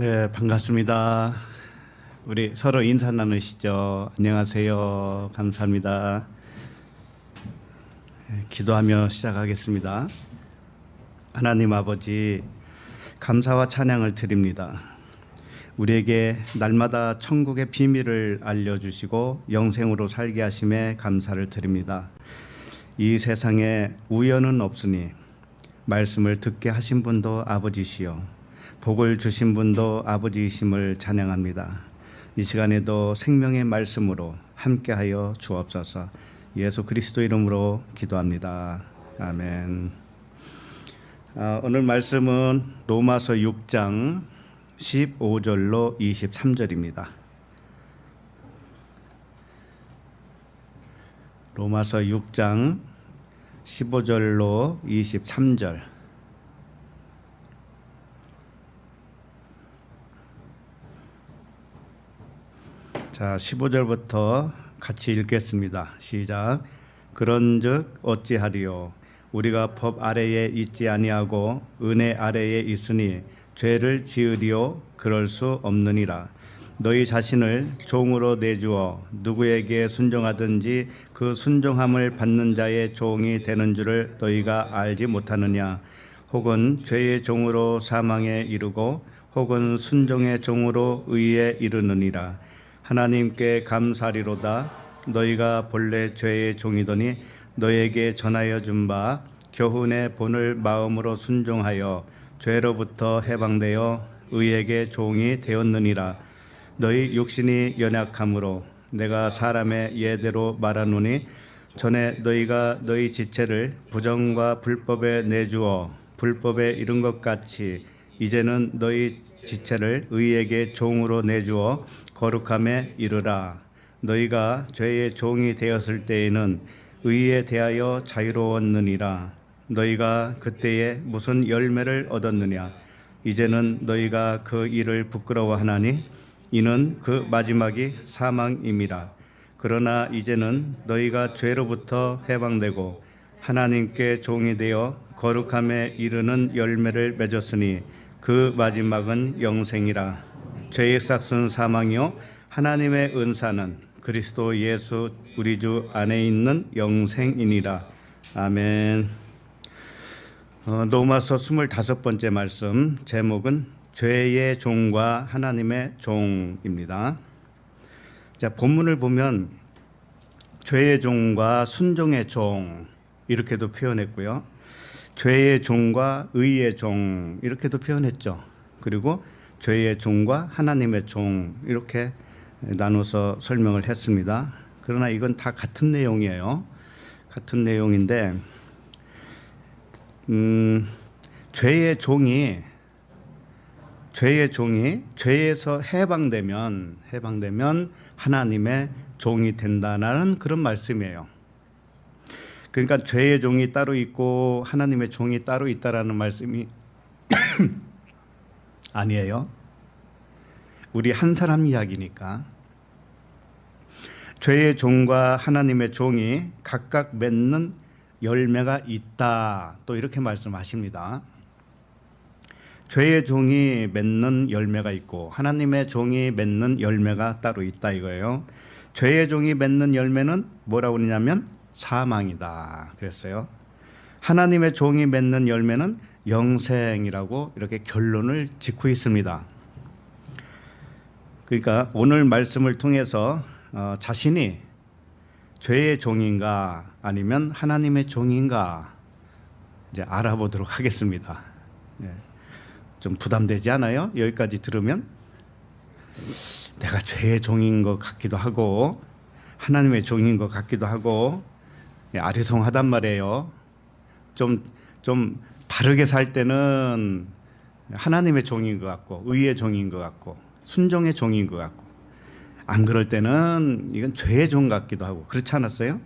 네, 반갑습니다. 우리 서로 인사 나누시죠. 안녕하세요. 감사합니다. 네, 기도하며 시작하겠습니다. 하나님 아버지, 감사와 찬양을 드립니다. 우리에게 날마다 천국의 비밀을 알려주시고 영생으로 살게 하심에 감사를 드립니다. 이 세상에 우연은 없으니 말씀을 듣게 하신 분도 아버지시여 복을 주신 분도 아버지이심을 찬양합니다. 이 시간에도 생명의 말씀으로 함께하여 주옵소서. 예수 그리스도 이름으로 기도합니다. 아멘. 아, 오늘 말씀은 로마서 6장 15절로 23절입니다. 로마서 6장 15절로 23절. 자, 15절부터 같이 읽겠습니다. 시작. 그런즉 어찌하리요 우리가 법 아래에 있지 아니하고 은혜 아래에 있으니 죄를 지으리요 그럴 수 없느니라. 너희 자신을 종으로 내주어 누구에게 순종하든지 그 순종함을 받는 자의 종이 되는 줄을 너희가 알지 못하느냐 혹은 죄의 종으로 사망에 이르고 혹은 순종의 종으로 의에 이르느니라 하나님께 감사리로다 너희가 본래 죄의 종이더니 너에게 전하여 준 바 교훈의 본을 마음으로 순종하여 죄로부터 해방되어 의에게 종이 되었느니라 너희 육신이 연약함으로 내가 사람의 예대로 말하노니 전에 너희가 너희 지체를 부정과 불법에 내주어 불법에 이른 것 같이 이제는 너희 지체를 의에게 종으로 내주어 거룩함에 이르라 너희가 죄의 종이 되었을 때에는 의에 대하여 자유로웠느니라 너희가 그때에 무슨 열매를 얻었느냐 이제는 너희가 그 일을 부끄러워하나니 이는 그 마지막이 사망임이라 그러나 이제는 너희가 죄로부터 해방되고 하나님께 종이 되어 거룩함에 이르는 열매를 맺었으니 그 마지막은 영생이라 죄의 삭은 사망이요 하나님의 은사는 그리스도 예수 우리 주 안에 있는 영생이니라. 아멘. 어, 노마서 25번째 말씀 제목은 죄의 종과 하나님의 종입니다. 자, 본문을 보면 죄의 종과 순종의 종 이렇게도 표현했고요. 죄의 종과 의의 종 이렇게도 표현했죠. 그리고 죄의 종과 하나님의 종 이렇게 나눠서 설명을 했습니다. 그러나 이건 다 같은 내용이에요. 같은 내용인데 음, 죄의 종이 죄의 종이 죄에서 해방되면 해방되면 하나님의 종이 된다는 그런 말씀이에요. 그러니까 죄의 종이 따로 있고 하나님의 종이 따로 있다라는 말씀이 아니에요. 우리 한 사람 이야기니까. 죄의 종과 하나님의 종이 각각 맺는 열매가 있다. 또 이렇게 말씀하십니다. 죄의 종이 맺는 열매가 있고 하나님의 종이 맺는 열매가 따로 있다 이거예요. 죄의 종이 맺는 열매는 뭐라고 그러냐면 사망이다 그랬어요. 하나님의 종이 맺는 열매는 영생이라고 이렇게 결론을 짓고 있습니다. 그러니까 오늘 말씀을 통해서 어, 자신이 죄의 종인가 아니면 하나님의 종인가 이제 알아보도록 하겠습니다. 예. 좀 부담되지 않아요? 여기까지 들으면 내가 죄의 종인 것 같기도 하고 하나님의 종인 것 같기도 하고 예, 아리송하단 말이에요. 좀좀 바르게 살 때는 하나님의 종인 것 같고 의의 종인 것 같고 순종의 종인 것 같고 안 그럴 때는 이건 죄의 종 같기도 하고 그렇지 않았어요?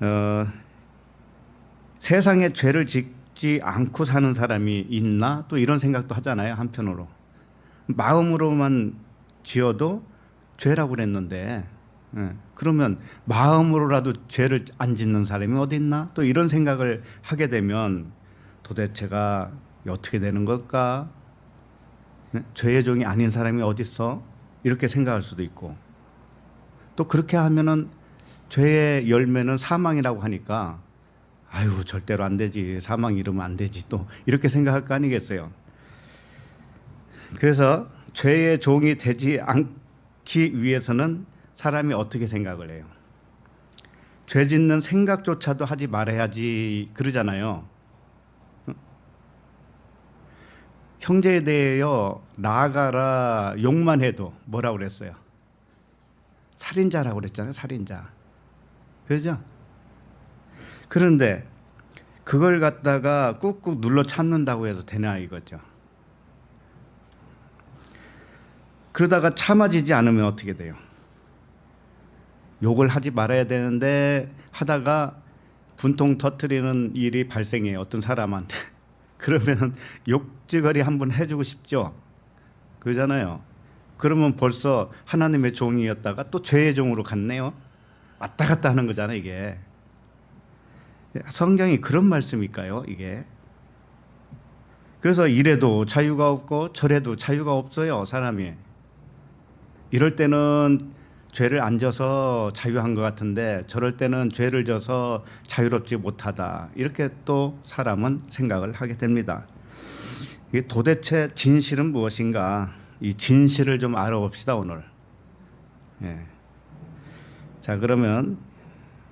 어, 세상에 죄를 짓지 않고 사는 사람이 있나 또 이런 생각도 하잖아요 한편으로 마음으로만 지어도 죄라고 그랬는데 예. 그러면 마음으로라도 죄를 안 짓는 사람이 어디 있나? 또 이런 생각을 하게 되면 도대체가 어떻게 되는 걸까? 예? 죄의 종이 아닌 사람이 어디 있어? 이렇게 생각할 수도 있고 또 그렇게 하면은 죄의 열매는 사망이라고 하니까 아유 절대로 안 되지 사망 이러면 안 되지 또 이렇게 생각할 거 아니겠어요. 그래서 죄의 종이 되지 않기 위해서는 사람이 어떻게 생각을 해요? 죄 짓는 생각조차도 하지 말아야지 그러잖아요. 형제에 대해요 나가라 욕만 해도 뭐라 그랬어요? 살인자라고 그랬잖아요. 살인자. 그죠? 그런데 그걸 갖다가 꾹꾹 눌러 참는다고 해서 되나 이거죠. 그러다가 참아지지 않으면 어떻게 돼요? 욕을 하지 말아야 되는데 하다가 분통 터트리는 일이 발생해요. 어떤 사람한테. 그러면 욕지거리 한번 해주고 싶죠. 그러잖아요. 그러면 벌써 하나님의 종이었다가 또 죄의 종으로 갔네요. 왔다 갔다 하는 거잖아 이게. 성경이 그런 말씀일까요? 이게. 그래서 이래도 자유가 없고 저래도 자유가 없어요 사람이. 이럴 때는 죄를 안 져서 자유한 것 같은데 저럴 때는 죄를 져서 자유롭지 못하다 이렇게 또 사람은 생각을 하게 됩니다. 이게 도대체 진실은 무엇인가? 이 진실을 좀 알아봅시다 오늘. 예. 자 그러면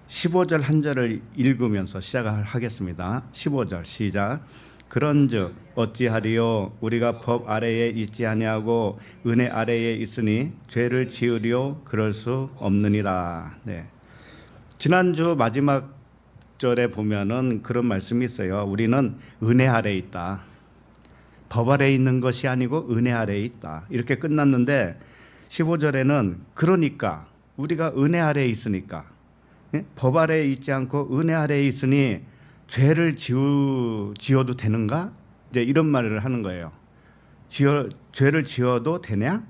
15절 한 절을 읽으면서 시작을 하겠습니다. 15절 시작. 그런즉 어찌하리요 우리가 법 아래에 있지 아니하고 은혜 아래에 있으니 죄를 지으려 리 그럴 수 없느니라. 네. 지난주 마지막 절에 보면은 그런 말씀이 있어요. 우리는 은혜 아래 있다. 법 아래 있는 것이 아니고 은혜 아래 있다. 이렇게 끝났는데 15절에는 그러니까 우리가 은혜 아래 있으니까 예? 법 아래에 있지 않고 은혜 아래에 있으니 죄를 지우, 지어도 되는가? 이제 이런 말을 하는 거예요. 지어, 죄를 지어도 되냐?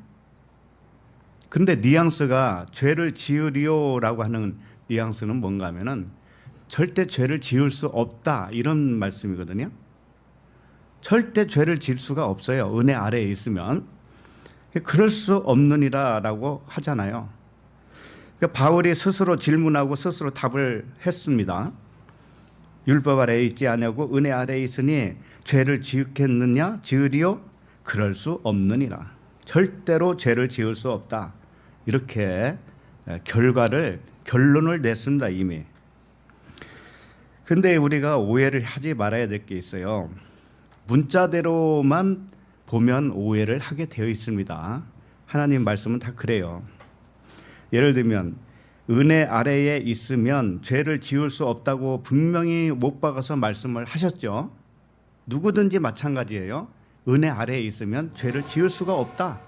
근데 뉘앙스가 죄를 지으리오라고 하는 뉘앙스는 뭔가 하면은 절대 죄를 지을 수 없다 이런 말씀이거든요. 절대 죄를 질 수가 없어요. 은혜 아래에 있으면 그럴 수 없느니라라고 하잖아요. 그러니까 바울이 스스로 질문하고 스스로 답을 했습니다. 율법 아래에 있지 않니하고 은혜 아래에 있으니 죄를 지으겠느냐 지으리요 그럴 수 없느니라 절대로 죄를 지을 수 없다 이렇게 결과를 결론을 냈습니다 이미 근데 우리가 오해를 하지 말아야 될 게 있어요 문자대로만 보면 오해를 하게 되어 있습니다 하나님 말씀은 다 그래요 예를 들면 은혜 아래에 있으면 죄를 지을 수 없다고 분명히 못 박아서 말씀을 하셨죠. 누구든지 마찬가지예요. 은혜 아래에 있으면 죄를 지을 수가 없다.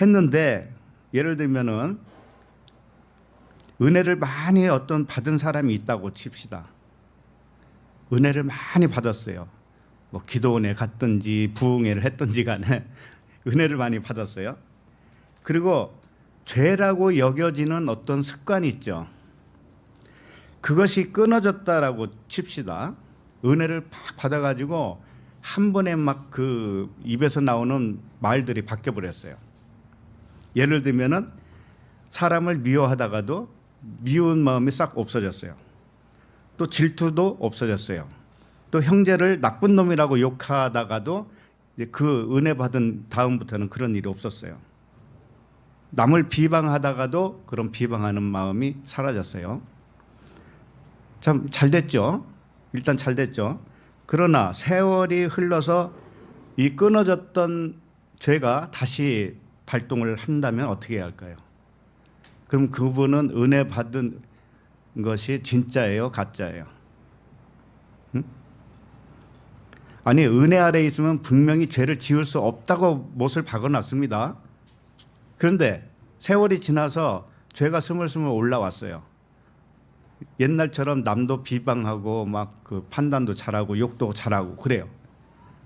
했는데 예를 들면은 은혜를 많이 어떤 받은 사람이 있다고 칩시다. 은혜를 많이 받았어요. 뭐 기도원에 갔든지 부흥회를 했든지 간에 은혜를 많이 받았어요. 그리고 죄라고 여겨지는 어떤 습관이 있죠. 그것이 끊어졌다라고 칩시다. 은혜를 팍 받아가지고 한 번에 막 그 입에서 나오는 말들이 바뀌어 버렸어요. 예를 들면은 사람을 미워하다가도 미운 마음이 싹 없어졌어요. 또 질투도 없어졌어요. 또 형제를 나쁜 놈이라고 욕하다가도 그 은혜 받은 다음부터는 그런 일이 없었어요. 남을 비방하다가도 그런 비방하는 마음이 사라졌어요. 참잘 됐죠. 일단 잘 됐죠. 그러나 세월이 흘러서 이 끊어졌던 죄가 다시 발동을 한다면 어떻게 해야 할까요? 그럼 그분은 은혜 받은 것이 진짜예요, 가짜예요? 응? 아니 은혜 아래 있으면 분명히 죄를 지을 수 없다고 못을 박아놨습니다. 그런데 세월이 지나서 죄가 스물스물 올라왔어요. 옛날처럼 남도 비방하고 막 그 판단도 잘하고 욕도 잘하고 그래요.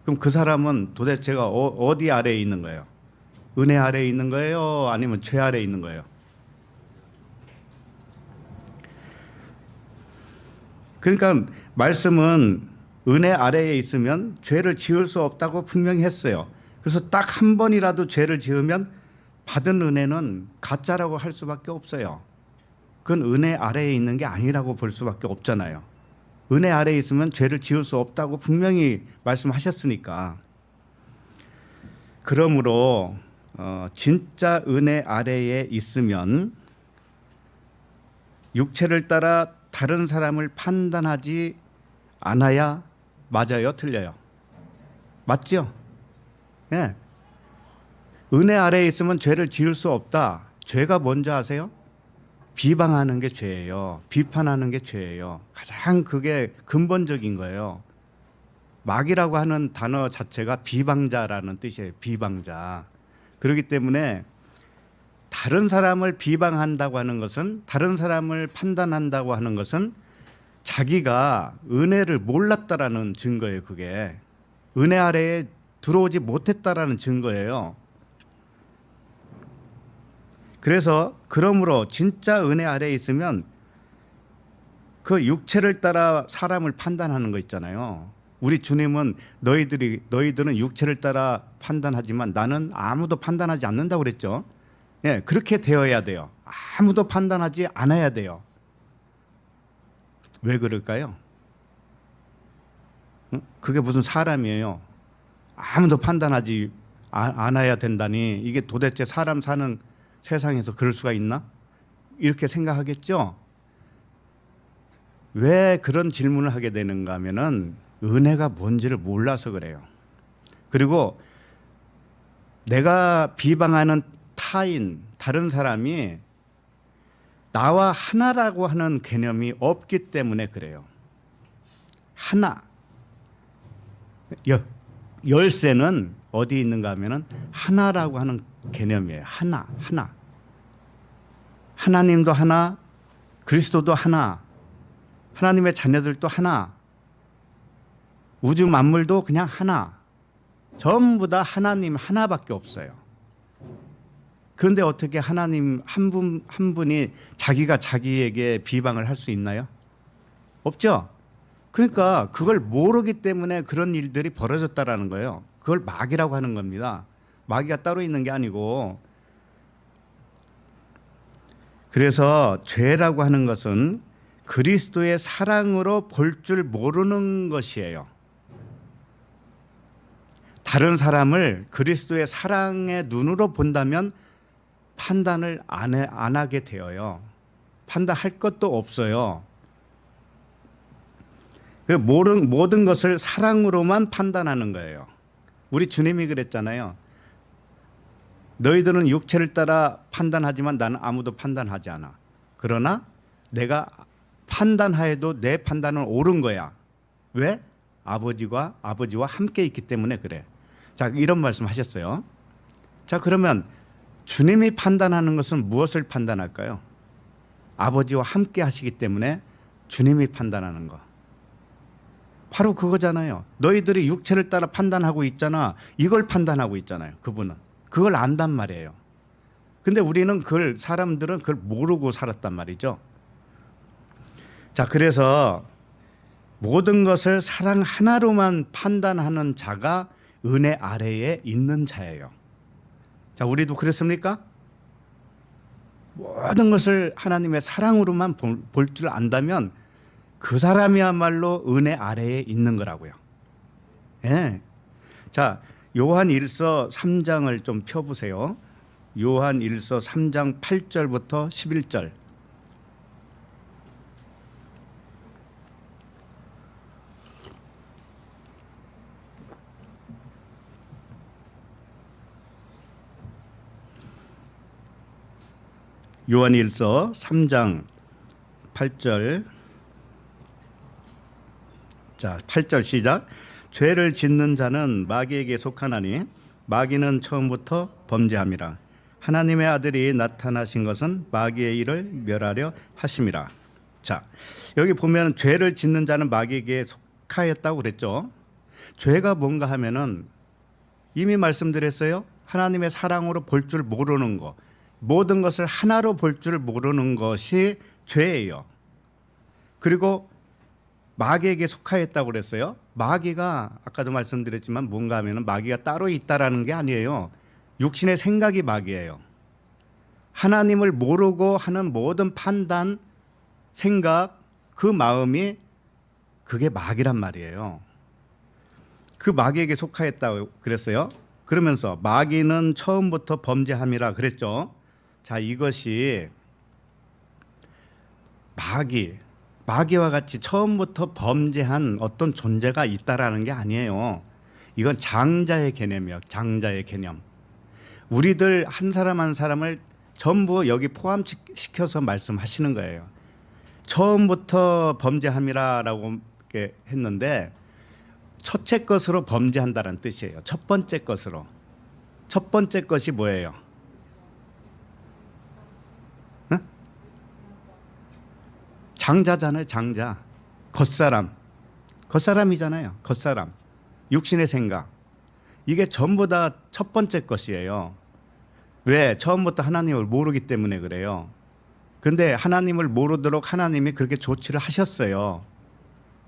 그럼 그 사람은 도대체가 어, 디 아래에 있는 거예요? 은혜 아래에 있는 거예요? 아니면 죄 아래에 있는 거예요? 그러니까 말씀은 은혜 아래에 있으면 죄를 지을 수 없다고 분명히 했어요. 그래서 딱 한 번이라도 죄를 지으면 받은 은혜는 가짜라고 할 수밖에 없어요. 그건 은혜 아래에 있는 게 아니라고 볼 수밖에 없잖아요. 은혜 아래에 있으면 죄를 지을 수 없다고 분명히 말씀하셨으니까. 그러므로 어, 진짜 은혜 아래에 있으면 육체를 따라 다른 사람을 판단하지 않아야 맞아요, 틀려요. 맞죠? 예. 은혜 아래에 있으면 죄를 지을 수 없다. 죄가 뭔지 아세요? 비방하는 게 죄예요. 비판하는 게 죄예요. 가장 그게 근본적인 거예요. 막이라고 하는 단어 자체가 비방자라는 뜻이에요. 비방자. 그렇기 때문에 다른 사람을 비방한다고 하는 것은 다른 사람을 판단한다고 하는 것은 자기가 은혜를 몰랐다라는 증거예요. 그게 은혜 아래에 들어오지 못했다라는 증거예요. 그래서 그러므로 진짜 은혜 아래에 있으면 그 육체를 따라 사람을 판단하는 거 있잖아요. 우리 주님은 너희들이 너희들은 육체를 따라 판단하지만 나는 아무도 판단하지 않는다 그랬죠. 예, 그렇게 되어야 돼요. 아무도 판단하지 않아야 돼요. 왜 그럴까요? 그게 무슨 사람이에요? 아무도 판단하지 아, 않아야 된다니 이게 도대체 사람 사는 세상에서 그럴 수가 있나? 이렇게 생각하겠죠? 왜 그런 질문을 하게 되는가 하면은 은혜가 뭔지를 몰라서 그래요. 그리고 내가 비방하는 타인, 다른 사람이 나와 하나라고 하는 개념이 없기 때문에 그래요. 하나. 열쇠는 어디 있는가 하면은 하나라고 하는 개념이에요. 하나, 하나. 하나님도 하나, 그리스도도 하나, 하나님의 자녀들도 하나, 우주 만물도 그냥 하나. 전부 다 하나님 하나밖에 없어요. 그런데 어떻게 하나님 한 분 한 분이 자기가 자기에게 비방을 할 수 있나요? 없죠. 그러니까 그걸 모르기 때문에 그런 일들이 벌어졌다라는 거예요. 그걸 막이라고 하는 겁니다. 마귀가 따로 있는 게 아니고 그래서 죄라고 하는 것은 그리스도의 사랑으로 볼 줄 모르는 것이에요. 다른 사람을 그리스도의 사랑의 눈으로 본다면 판단을 안, 해, 안 하게 되어요. 판단할 것도 없어요. 그 모든, 모든 것을 사랑으로만 판단하는 거예요. 우리 주님이 그랬잖아요. 너희들은 육체를 따라 판단하지만 나는 아무도 판단하지 않아. 그러나 내가 판단하여도 내 판단은 옳은 거야. 왜? 아버지가 아버지와 함께 있기 때문에 그래. 자, 이런 말씀 하셨어요. 자, 그러면 주님이 판단하는 것은 무엇을 판단할까요? 아버지와 함께 하시기 때문에 주님이 판단하는 거. 바로 그거잖아요. 너희들이 육체를 따라 판단하고 있잖아. 이걸 판단하고 있잖아요. 그분은. 그걸 안단 말이에요. 근데 우리는 그걸 사람들은 그걸 모르고 살았단 말이죠. 자, 그래서 모든 것을 사랑 하나로만 판단하는 자가 은혜 아래에 있는 자예요. 자, 우리도 그렇습니까? 모든 것을 하나님의 사랑으로만 볼 줄 안다면 그 사람이야말로 은혜 아래에 있는 거라고요. 예. 자, 요한일서 3장을 좀 펴보세요. 요한일서 3장 8절부터 11절. 요한일서 3장 8절 자, 8절 시작. 죄를 짓는 자는 마귀에게 속하나니 마귀는 처음부터 범죄함이라 하나님의 아들이 나타나신 것은 마귀의 일을 멸하려 하심이라. 자, 여기 보면 죄를 짓는 자는 마귀에게 속하였다고 그랬죠. 죄가 뭔가 하면은 이미 말씀드렸어요. 하나님의 사랑으로 볼 줄 모르는 것. 모든 것을 하나로 볼 줄 모르는 것이 죄예요. 그리고 마귀에게 속하였다고 그랬어요. 마귀가 아까도 말씀드렸지만 뭔가 하면 마귀가 따로 있다라는 게 아니에요. 육신의 생각이 마귀예요. 하나님을 모르고 하는 모든 판단, 생각, 그 마음이 그게 마귀란 말이에요. 그 마귀에게 속하였다고 그랬어요. 그러면서 마귀는 처음부터 범죄함이라 그랬죠. 자, 이것이 마귀 마귀와 같이 처음부터 범죄한 어떤 존재가 있다라는 게 아니에요. 이건 장자의 개념이에요. 장자의 개념. 우리들 한 사람 한 사람을 전부 여기 포함시켜서 말씀하시는 거예요. 처음부터 범죄함이라라고 했는데 첫째 것으로 범죄한다는 뜻이에요. 첫 번째 것으로. 첫 번째 것이 뭐예요? 장자잖아요. 장자. 겉사람. 겉사람이잖아요. 겉사람. 육신의 생각. 이게 전부 다 첫 번째 것이에요. 왜? 처음부터 하나님을 모르기 때문에 그래요. 근데 하나님을 모르도록 하나님이 그렇게 조치를 하셨어요.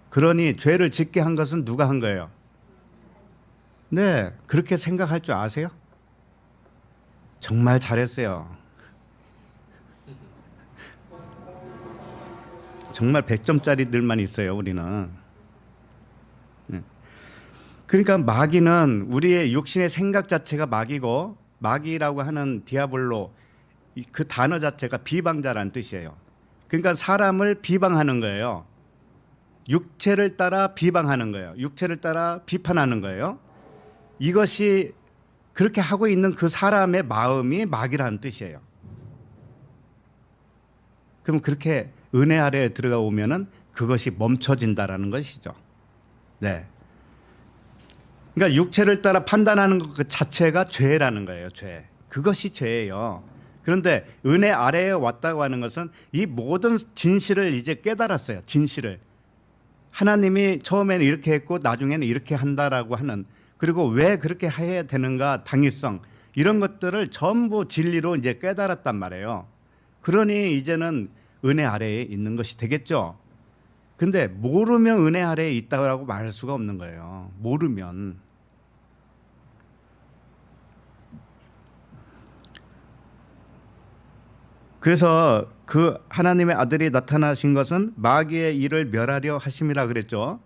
그러니 죄를 짓게 한 것은 누가 한 거예요? 네, 그렇게 생각할 줄 아세요? 정말 잘했어요. 정말 100점짜리들만 있어요, 우리는. 예. 그러니까 마귀는 우리의 육신의 생각 자체가 마귀고 마귀라고 하는 디아블로 그 단어 자체가 비방자라 뜻이에요. 그러니까 사람을 비방하는 거예요. 육체를 따라 비방하는 거예요. 육체를 따라 비판하는 거예요. 이것이 그렇게 하고 있는 그 사람의 마음이 마귀라는 뜻이에요. 그럼 그렇게 은혜 아래에 들어가 오면은 그것이 멈춰진다라는 것이죠. 네. 그러니까 육체를 따라 판단하는 것 자체가 죄라는 거예요. 죄. 그것이 죄예요. 그런데 은혜 아래에 왔다고 하는 것은 이 모든 진실을 이제 깨달았어요. 진실을. 하나님이 처음에는 이렇게 했고 나중에는 이렇게 한다라고 하는 그리고 왜 그렇게 해야 되는가 당위성 이런 것들을 전부 진리로 이제 깨달았단 말이에요. 그러니 이제는 은혜 아래에 있는 것이 되겠죠. 근데 모르면 은혜 아래에 있다고 말할 수가 없는 거예요. 모르면 그래서 그 하나님의 아들이 나타나신 것은 마귀의 일을 멸하려 하심이라 그랬죠.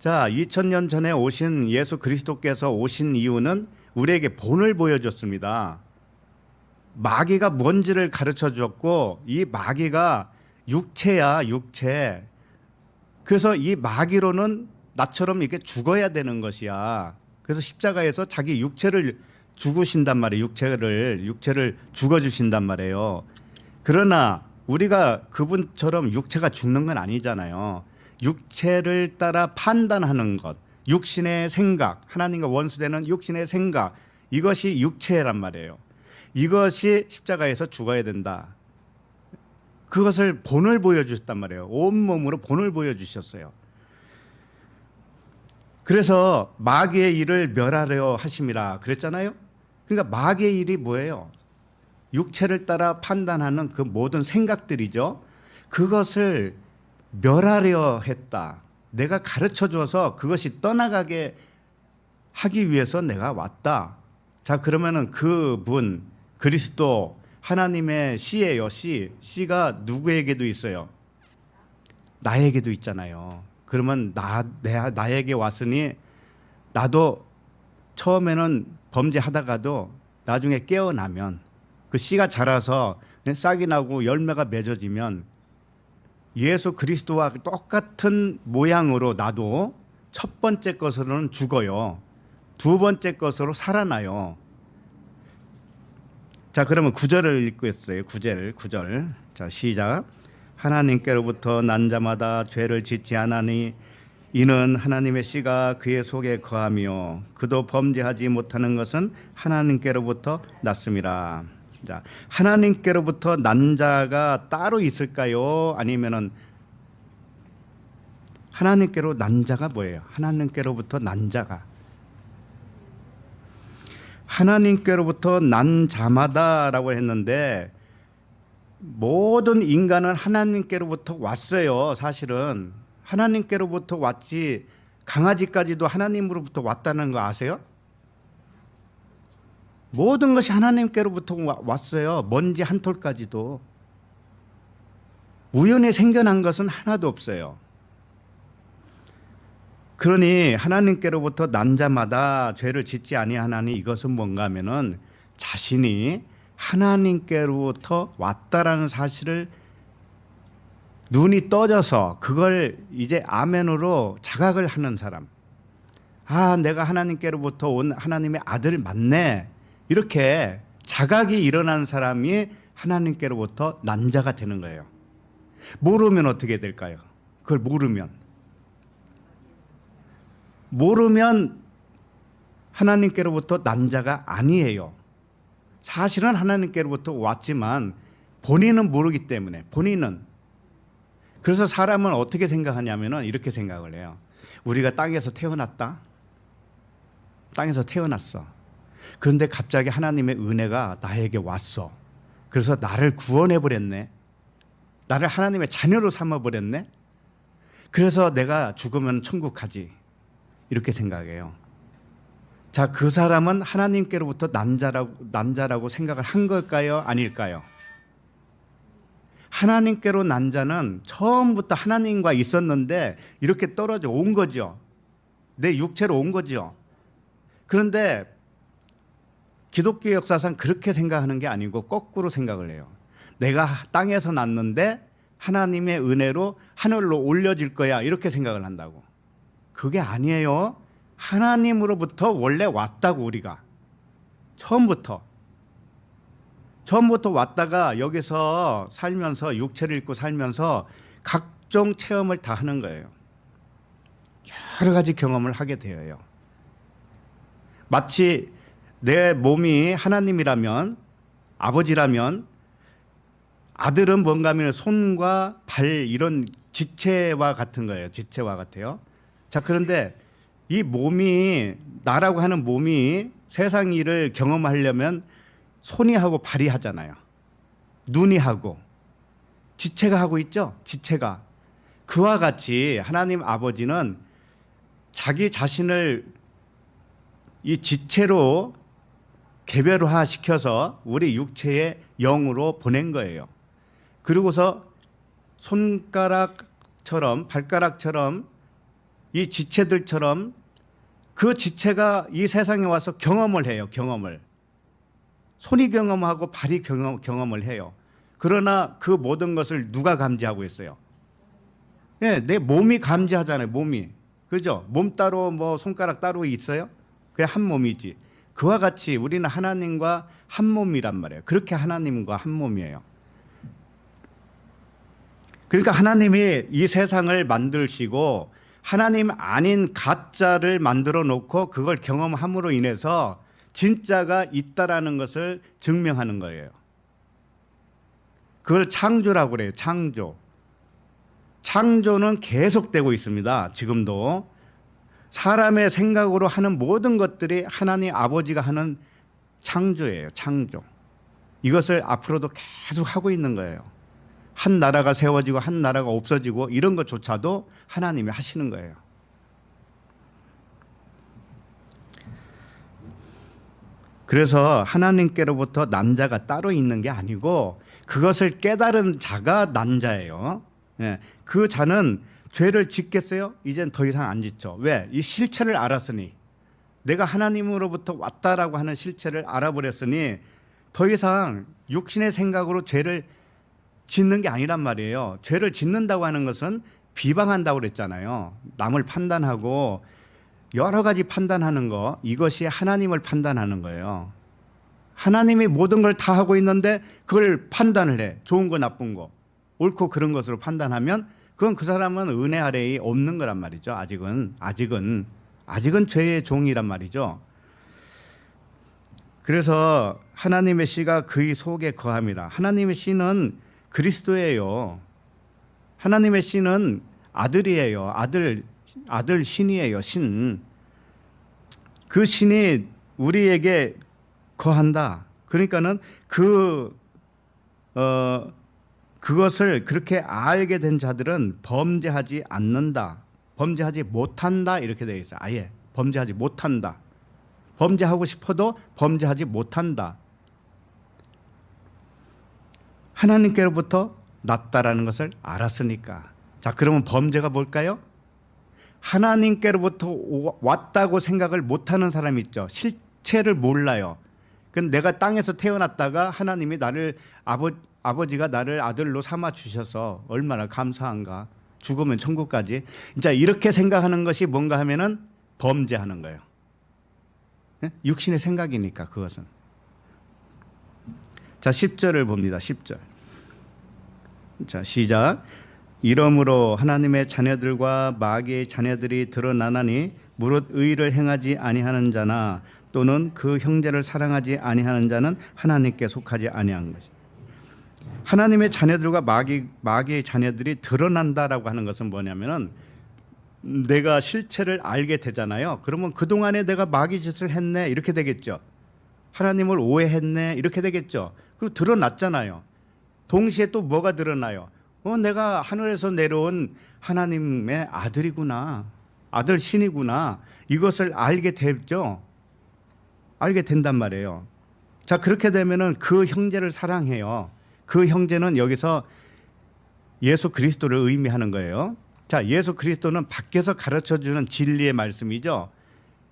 자, 2000년 전에 오신 예수 그리스도께서 오신 이유는 우리에게 본을 보여줬습니다. 마귀가 뭔지를 가르쳐 주었고 이 마귀가 육체야 육체. 그래서 이 마귀로는 나처럼 이렇게 죽어야 되는 것이야. 그래서 십자가에서 자기 육체를 죽으신단 말이에요. 육체를 육체를 죽어 주신단 말이에요. 그러나 우리가 그분처럼 육체가 죽는 건 아니잖아요. 육체를 따라 판단하는 것, 육신의 생각, 하나님과 원수되는 육신의 생각 이것이 육체란 말이에요. 이것이 십자가에서 죽어야 된다. 그것을 본을 보여주셨단 말이에요. 온몸으로 본을 보여주셨어요. 그래서 마귀의 일을 멸하려 하심이라 그랬잖아요. 그러니까 마귀의 일이 뭐예요? 육체를 따라 판단하는 그 모든 생각들이죠. 그것을 멸하려 했다. 내가 가르쳐 줘서 그것이 떠나가게 하기 위해서 내가 왔다. 자, 그러면은 그분 그리스도 하나님의 씨예요. 씨. 씨가 누구에게도 있어요. 나에게도 있잖아요. 그러면 나 내, 나에게 왔으니 나도 처음에는 범죄하다가도 나중에 깨어나면 그 씨가 자라서 싹이 나고 열매가 맺어지면 예수 그리스도와 똑같은 모양으로 나도 첫 번째 것으로는 죽어요. 두 번째 것으로 살아나요. 자 그러면 구절을 읽겠어요. 구절 구절. 자 시작. 하나님께로부터 난 자마다 죄를 짓지 않으니 이는 하나님의 씨가 그의 속에 거하며 그도 범죄하지 못하는 것은 하나님께로부터 났습니다. 자, 하나님께로부터 난 자가 따로 있을까요? 아니면은 하나님께로 난 자가 뭐예요? 하나님께로부터 난 자가 하나님께로부터 난 자마다라고 했는데 모든 인간은 하나님께로부터 왔어요. 사실은 하나님께로부터 왔지 강아지까지도 하나님으로부터 왔다는 거 아세요? 모든 것이 하나님께로부터 왔어요. 먼지 한 톨까지도. 우연히 생겨난 것은 하나도 없어요. 그러니 하나님께로부터 남자마다 죄를 짓지 아니하나니 이것은 뭔가 하면은 자신이 하나님께로부터 왔다라는 사실을 눈이 떠져서 그걸 이제 아멘으로 자각을 하는 사람. 아, 내가 하나님께로부터 온 하나님의 아들 맞네. 이렇게 자각이 일어난 사람이 하나님께로부터 난자가 되는 거예요. 모르면 어떻게 될까요? 그걸 모르면. 모르면 하나님께로부터 난자가 아니에요. 사실은 하나님께로부터 왔지만 본인은 모르기 때문에 본인은 그래서 사람은 어떻게 생각하냐면은 이렇게 생각을 해요. 우리가 땅에서 태어났다. 땅에서 태어났어. 그런데 갑자기 하나님의 은혜가 나에게 왔어. 그래서 나를 구원해 버렸네. 나를 하나님의 자녀로 삼아 버렸네. 그래서 내가 죽으면 천국 가지. 이렇게 생각해요. 자, 그 사람은 하나님께로부터 난자라고, 난자라고 생각을 한 걸까요? 아닐까요? 하나님께로 난자는 처음부터 하나님과 있었는데 이렇게 떨어져 온 거죠. 내 육체로 온 거죠. 그런데 기독교 역사상 그렇게 생각하는 게 아니고 거꾸로 생각을 해요. 내가 땅에서 났는데 하나님의 은혜로 하늘로 올려질 거야. 이렇게 생각을 한다고. 그게 아니에요. 하나님으로부터 원래 왔다고 우리가 처음부터 처음부터 왔다가 여기서 살면서 육체를 입고 살면서 각종 체험을 다 하는 거예요. 여러 가지 경험을 하게 되어요. 마치 내 몸이 하나님이라면 아버지라면 아들은 뭔가 면 손과 발 이런 지체와 같은 거예요. 지체와 같아요. 자 그런데 이 몸이 나라고 하는 몸이 세상 일을 경험하려면 손이 하고 발이 하잖아요. 눈이 하고 지체가 하고 있죠. 지체가 그와 같이 하나님 아버지는 자기 자신을 이 지체로 개별화 시켜서 우리 육체의 영으로 보낸 거예요. 그리고서 손가락처럼 발가락처럼 이 지체들처럼 그 지체가 이 세상에 와서 경험을 해요. 경험을. 손이 경험하고 발이 경험, 경험을 해요. 그러나 그 모든 것을 누가 감지하고 있어요? 예, 내 몸이 감지하잖아요. 몸이. 그죠? 몸 따로 뭐 손가락 따로 있어요? 그냥 한 몸이지. 그와 같이 우리는 하나님과 한 몸이란 말이에요. 그렇게 하나님과 한 몸이에요. 그러니까 하나님이 이 세상을 만드시고 하나님 아닌 가짜를 만들어 놓고 그걸 경험함으로 인해서 진짜가 있다라는 것을 증명하는 거예요. 그걸 창조라고 그래요. 창조. 창조는 계속되고 있습니다. 지금도 사람의 생각으로 하는 모든 것들이 하나님 아버지가 하는 창조예요. 창조. 이것을 앞으로도 계속 하고 있는 거예요. 한 나라가 세워지고 한 나라가 없어지고 이런 것조차도 하나님이 하시는 거예요. 그래서 하나님께로부터 난자가 따로 있는 게 아니고 그것을 깨달은 자가 난자예요. 예, 그 자는 죄를 짓겠어요? 이젠 더 이상 안 짓죠. 왜? 이 실체를 알았으니 내가 하나님으로부터 왔다라고 하는 실체를 알아버렸으니 더 이상 육신의 생각으로 죄를 짓는 게 아니란 말이에요. 죄를 짓는다고 하는 것은 비방한다고 그랬잖아요. 남을 판단하고 여러 가지 판단하는 거 이것이 하나님을 판단하는 거예요. 하나님이 모든 걸 다 하고 있는데 그걸 판단을 해. 좋은 거 나쁜 거. 옳고 그런 것으로 판단하면 그건 그 사람은 은혜 아래에 없는 거란 말이죠. 아직은 아직은 아직은 죄의 종이란 말이죠. 그래서 하나님의 씨가 그의 속에 거함이라. 하나님의 씨는 그리스도예요. 하나님의 신은 아들이에요. 아들 아들 신이에요. 신. 그 신이 우리에게 거한다. 그러니까는 그 어, 그것을 그렇게 알게 된 자들은 범죄하지 않는다. 범죄하지 못한다 이렇게 되어 있어요. 아예 범죄하지 못한다. 범죄하고 싶어도 범죄하지 못한다. 하나님께로부터 났다라는 것을 알았으니까. 자, 그러면 범죄가 뭘까요? 하나님께로부터 왔다고 생각을 못하는 사람이 있죠. 실체를 몰라요. 그럼 내가 땅에서 태어났다가 하나님이 나를 아버, 아버지가 나를 아들로 삼아 주셔서 얼마나 감사한가. 죽으면 천국까지. 진 이렇게 생각하는 것이 뭔가 하면은 범죄하는 거예요. 예? 육신의 생각이니까 그것은. 자, 10절을 봅니다. 10절. 자, 시작. 이러므로 하나님의 자녀들과 마귀의 자녀들이 드러나나니 무릇 의를 행하지 아니하는 자나 또는 그 형제를 사랑하지 아니하는 자는 하나님께 속하지 아니한 것이. 하나님의 자녀들과 마귀 마귀의 자녀들이 드러난다라고 하는 것은 뭐냐면은 내가 실체를 알게 되잖아요. 그러면 그 동안에 내가 마귀 짓을 했네 이렇게 되겠죠. 하나님을 오해했네 이렇게 되겠죠. 그리고 드러났잖아요. 동시에 또 뭐가 드러나요? 어, 내가 하늘에서 내려온 하나님의 아들이구나. 아들 신이구나. 이것을 알게 됐죠. 알게 된단 말이에요. 자, 그렇게 되면은 그 형제를 사랑해요. 그 형제는 여기서 예수 그리스도를 의미하는 거예요. 자, 예수 그리스도는 밖에서 가르쳐 주는 진리의 말씀이죠.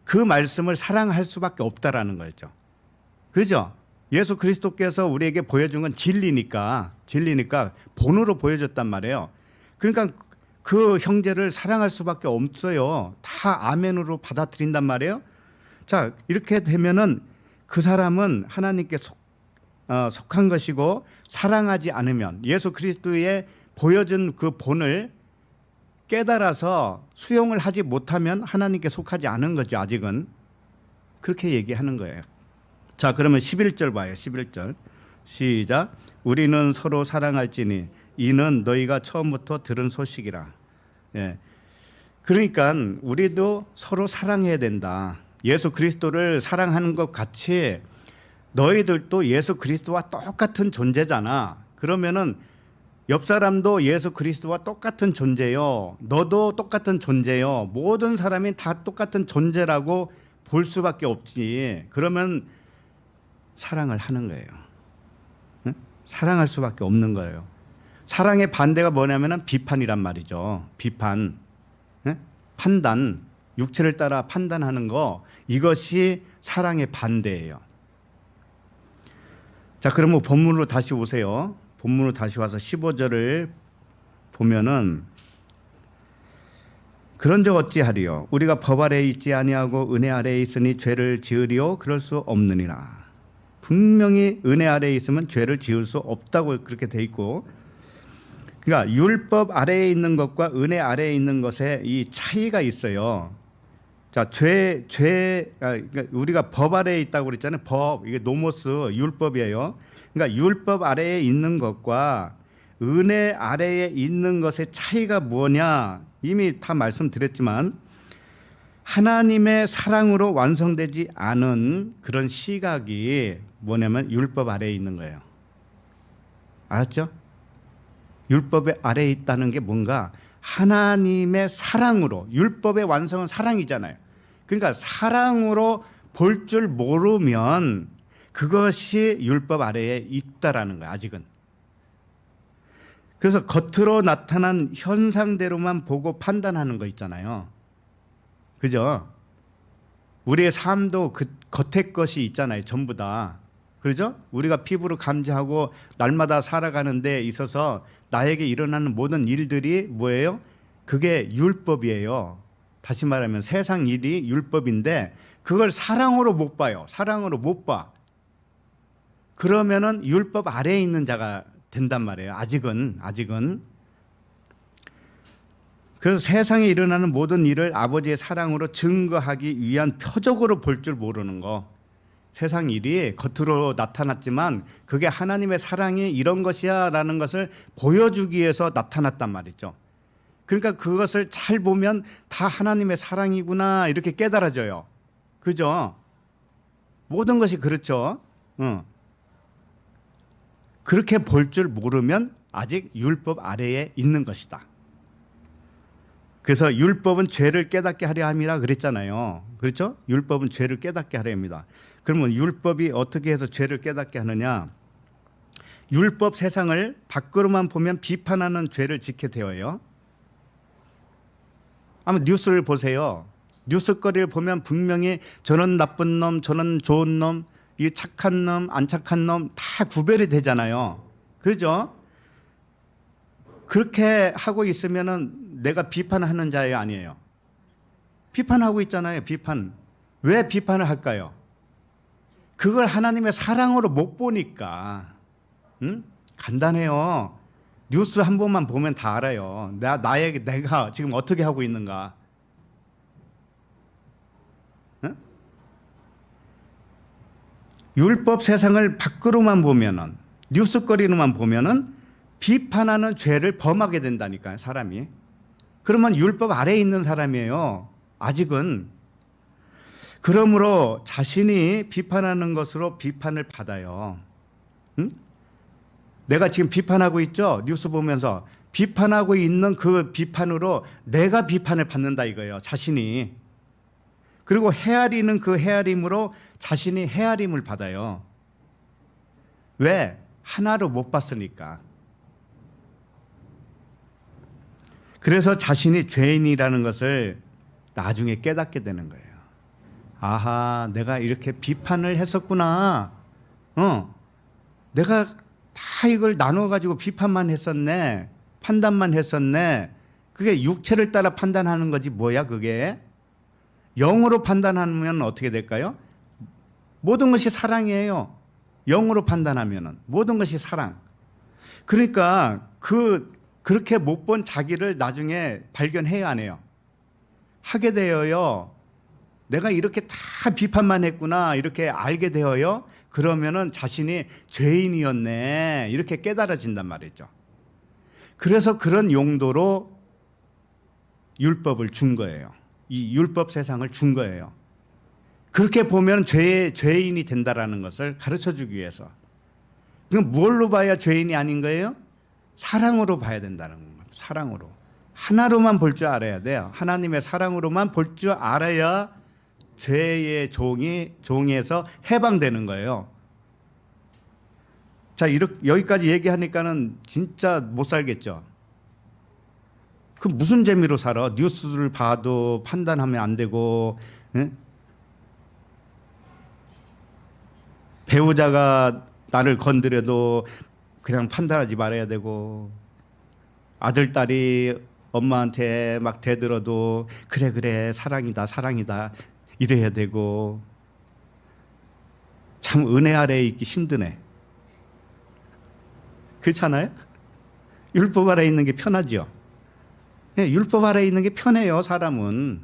그 말씀을 사랑할 수밖에 없다라는 거죠. 그죠 예수 그리스도께서 우리에게 보여준 건 진리니까 진리니까 본으로 보여줬단 말이에요. 그러니까 그 형제를 사랑할 수밖에 없어요. 다 아멘으로 받아들인단 말이에요. 자 이렇게 되면은 그 사람은 하나님께 속, 어, 속한 것이고 사랑하지 않으면 예수 그리스도의 보여준 그 본을 깨달아서 수용을 하지 못하면 하나님께 속하지 않은 거죠 아직은 그렇게 얘기하는 거예요. 자, 그러면 11절 봐요. 11절. 시작. 우리는 서로 사랑할지니 이는 너희가 처음부터 들은 소식이라. 예. 그러니까 우리도 서로 사랑해야 된다. 예수 그리스도를 사랑하는 것 같이 너희들도 예수 그리스도와 똑같은 존재잖아. 그러면은 옆 사람도 예수 그리스도와 똑같은 존재요. 너도 똑같은 존재요. 모든 사람이 다 똑같은 존재라고 볼 수밖에 없지. 그러면 사랑을 하는 거예요. 응? 사랑할 수밖에 없는 거예요. 사랑의 반대가 뭐냐면 비판이란 말이죠. 비판, 응? 판단, 육체를 따라 판단하는 거 이것이 사랑의 반대예요. 자, 그러면 뭐 본문으로 다시 오세요. 본문으로 다시 와서 15절을 보면은 그런 적 어찌하리요 우리가 법 아래에 있지 아니하고 은혜 아래에 있으니 죄를 지으리요 그럴 수 없느니라. 분명히 은혜 아래에 있으면 죄를 지을 수 없다고 그렇게 돼 있고 그러니까 율법 아래에 있는 것과 은혜 아래에 있는 것에 이 차이가 있어요. 자, 죄, 죄, 아, 그러니까 우리가 법 아래에 있다고 그랬잖아요. 법, 이게 노모스, 율법이에요. 그러니까 율법 아래에 있는 것과 은혜 아래에 있는 것의 차이가 뭐냐? 이미 다 말씀드렸지만 하나님의 사랑으로 완성되지 않은 그런 시각이 뭐냐면 율법 아래에 있는 거예요. 알았죠? 율법의 아래에 있다는 게 뭔가 하나님의 사랑으로 율법의 완성은 사랑이잖아요. 그러니까 사랑으로 볼 줄 모르면 그것이 율법 아래에 있다라는 거예요. 아직은. 그래서 겉으로 나타난 현상대로만 보고 판단하는 거 있잖아요. 그죠? 우리의 삶도 그 겉의 것이 있잖아요. 전부 다. 그러죠? 우리가 피부로 감지하고 날마다 살아가는 데 있어서 나에게 일어나는 모든 일들이 뭐예요? 그게 율법이에요. 다시 말하면 세상 일이 율법인데 그걸 사랑으로 못 봐요. 사랑으로 못 봐. 그러면은 율법 아래에 있는 자가 된단 말이에요. 아직은 아직은 그래서 세상에 일어나는 모든 일을 아버지의 사랑으로 증거하기 위한 표적으로 볼 줄 모르는 거. 세상 일이 겉으로 나타났지만 그게 하나님의 사랑이 이런 것이야라는 것을 보여주기 위해서 나타났단 말이죠. 그러니까 그것을 잘 보면 다 하나님의 사랑이구나 이렇게 깨달아져요. 그죠? 모든 것이 그렇죠. 응. 그렇게 볼 줄 모르면 아직 율법 아래에 있는 것이다. 그래서 율법은 죄를 깨닫게 하려 함이라 그랬잖아요. 그렇죠? 율법은 죄를 깨닫게 하려 합니다. 그러면 율법이 어떻게 해서 죄를 깨닫게 하느냐? 율법 세상을 밖으로만 보면 비판하는 죄를 짓게 되어요. 아마 뉴스를 보세요. 뉴스거리를 보면 분명히 저는 나쁜 놈, 저는 좋은 놈, 이 착한 놈, 안 착한 놈 다 구별이 되잖아요. 그렇죠? 그렇게 하고 있으면 내가 비판하는 자예요, 아니에요? 비판하고 있잖아요, 비판. 왜 비판을 할까요? 그걸 하나님의 사랑으로 못 보니까 응? 간단해요. 뉴스 한 번만 보면 다 알아요. 나 나에게 내가 지금 어떻게 하고 있는가. 응? 율법 세상을 밖으로만 보면은 뉴스거리로만 보면은 비판하는 죄를 범하게 된다니까요, 사람이. 그러면 율법 아래에 있는 사람이에요. 아직은 그러므로 자신이 비판하는 것으로 비판을 받아요. 응? 내가 지금 비판하고 있죠? 뉴스 보면서 비판하고 있는 그 비판으로 내가 비판을 받는다 이거예요. 자신이. 그리고 헤아리는 그 헤아림으로 자신이 헤아림을 받아요. 왜? 하나로 못 봤으니까. 그래서 자신이 죄인이라는 것을 나중에 깨닫게 되는 거예요. 아하, 내가 이렇게 비판을 했었구나. 어, 내가 다 이걸 나눠가지고 비판만 했었네. 판단만 했었네. 그게 육체를 따라 판단하는 거지 뭐야 그게? 영으로 판단하면 어떻게 될까요? 모든 것이 사랑이에요. 영으로 판단하면 모든 것이 사랑. 그러니까 그 그렇게 못 본 자기를 나중에 발견해야 하네요. 하게 되어요. 내가 이렇게 다 비판만 했구나 이렇게 알게 되어요. 그러면은 자신이 죄인이었네 이렇게 깨달아진단 말이죠. 그래서 그런 용도로 율법을 준 거예요. 이 율법 세상을 준 거예요. 그렇게 보면 죄 죄인이 된다라는 것을 가르쳐 주기 위해서. 그럼 무얼로 봐야 죄인이 아닌 거예요? 사랑으로 봐야 된다는 겁니다. 사랑으로. 하나로만 볼 줄 알아야 돼요. 하나님의 사랑으로만 볼 줄 알아야 죄의 종이 종에서 해방되는 거예요. 자, 이렇게 여기까지 얘기하니까는 진짜 못 살겠죠. 그 무슨 재미로 살아? 뉴스를 봐도 판단하면 안 되고 네? 배우자가 나를 건드려도 그냥 판단하지 말아야 되고 아들 딸이 엄마한테 막 대들어도 그래 그래 사랑이다 사랑이다 이래야 되고 참 은혜 아래에 있기 힘드네. 그렇잖아요? 율법 아래에 있는 게 편하죠. 네, 율법 아래에 있는 게 편해요, 사람은.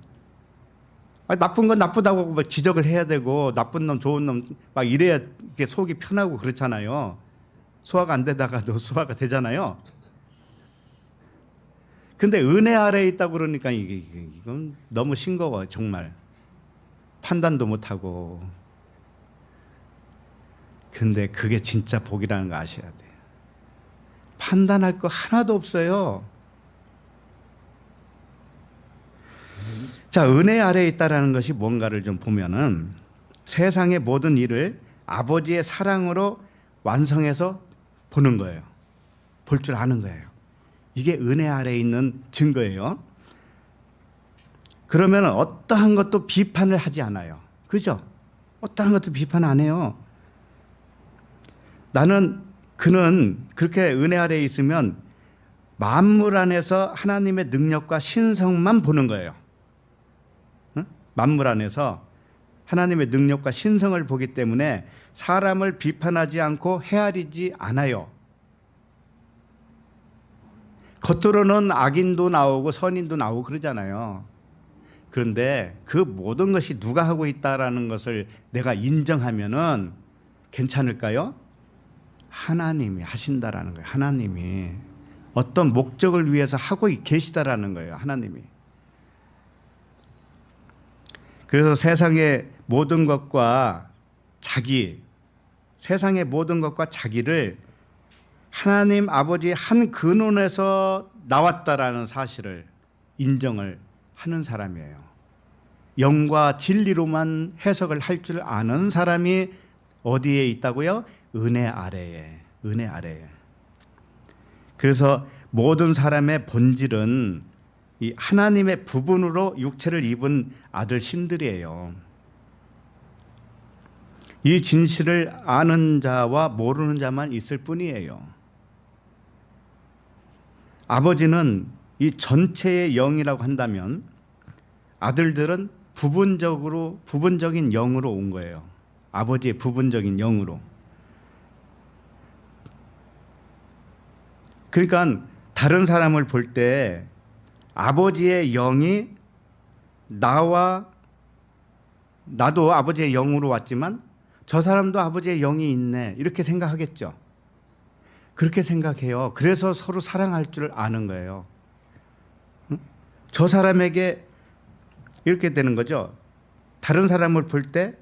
아 나쁜 건 나쁘다고 막 지적을 해야 되고, 나쁜 놈, 좋은 놈, 막 이래야 속이 편하고 그렇잖아요. 소화가 안 되다가도 소화가 되잖아요. 근데 은혜 아래에 있다고 그러니까 이게, 이건 너무 싱거워, 정말. 판단도 못하고. 근데 그게 진짜 복이라는 거 아셔야 돼요. 판단할 거 하나도 없어요. 자, 은혜 아래에 있다라는 것이 뭔가를 좀 보면은 세상의 모든 일을 아버지의 사랑으로 완성해서 보는 거예요. 볼 줄 아는 거예요. 이게 은혜 아래에 있는 증거예요. 그러면 어떠한 것도 비판을 하지 않아요. 그죠? 어떠한 것도 비판 안 해요. 나는 그는 그렇게 은혜 아래에 있으면 만물 안에서 하나님의 능력과 신성만 보는 거예요. 응? 만물 안에서 하나님의 능력과 신성을 보기 때문에 사람을 비판하지 않고 헤아리지 않아요. 겉으로는 악인도 나오고 선인도 나오고 그러잖아요. 그런데 그 모든 것이 누가 하고 있다라는 것을 내가 인정하면은 괜찮을까요? 하나님이 하신다라는 거예요. 하나님이 어떤 목적을 위해서 하고 계시다라는 거예요. 하나님이. 그래서 세상의 모든 것과 자기 세상의 모든 것과 자기를 하나님 아버지 한 근원에서 나왔다라는 사실을 인정을 하는 사람이에요. 영과 진리로만 해석을 할 줄 아는 사람이 어디에 있다고요? 은혜 아래에. 은혜 아래에. 그래서 모든 사람의 본질은 이 하나님의 부분으로 육체를 입은 아들 신들이에요. 이 진실을 아는 자와 모르는 자만 있을 뿐이에요. 아버지는 이 전체의 영이라고 한다면 아들들은 부분적으로 부분적인 영으로 온 거예요. 아버지의 부분적인 영으로. 그러니까 다른 사람을 볼 때 아버지의 영이 나와 나도 아버지의 영으로 왔지만 저 사람도 아버지의 영이 있네 이렇게 생각하겠죠. 그렇게 생각해요. 그래서 서로 사랑할 줄 아는 거예요. 저 사람에게 이렇게 되는 거죠. 다른 사람을 볼 때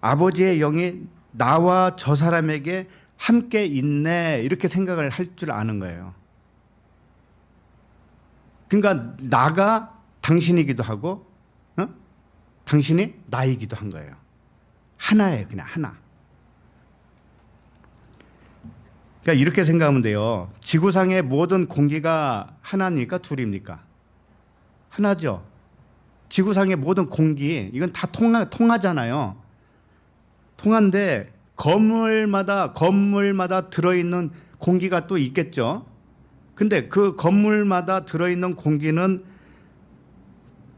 아버지의 영이 나와 저 사람에게 함께 있네 이렇게 생각을 할 줄 아는 거예요. 그러니까 나가 당신이기도 하고 어? 당신이 나이기도 한 거예요. 하나예요, 그냥 하나. 그러니까 이렇게 생각하면 돼요. 지구상의 모든 공기가 하나입니까? 둘입니까? 하나죠. 지구상의 모든 공기 이건 다 통하, 통하잖아요. 통한데 건물마다 건물마다 들어있는 공기가 또 있겠죠. 근데 그 건물마다 들어있는 공기는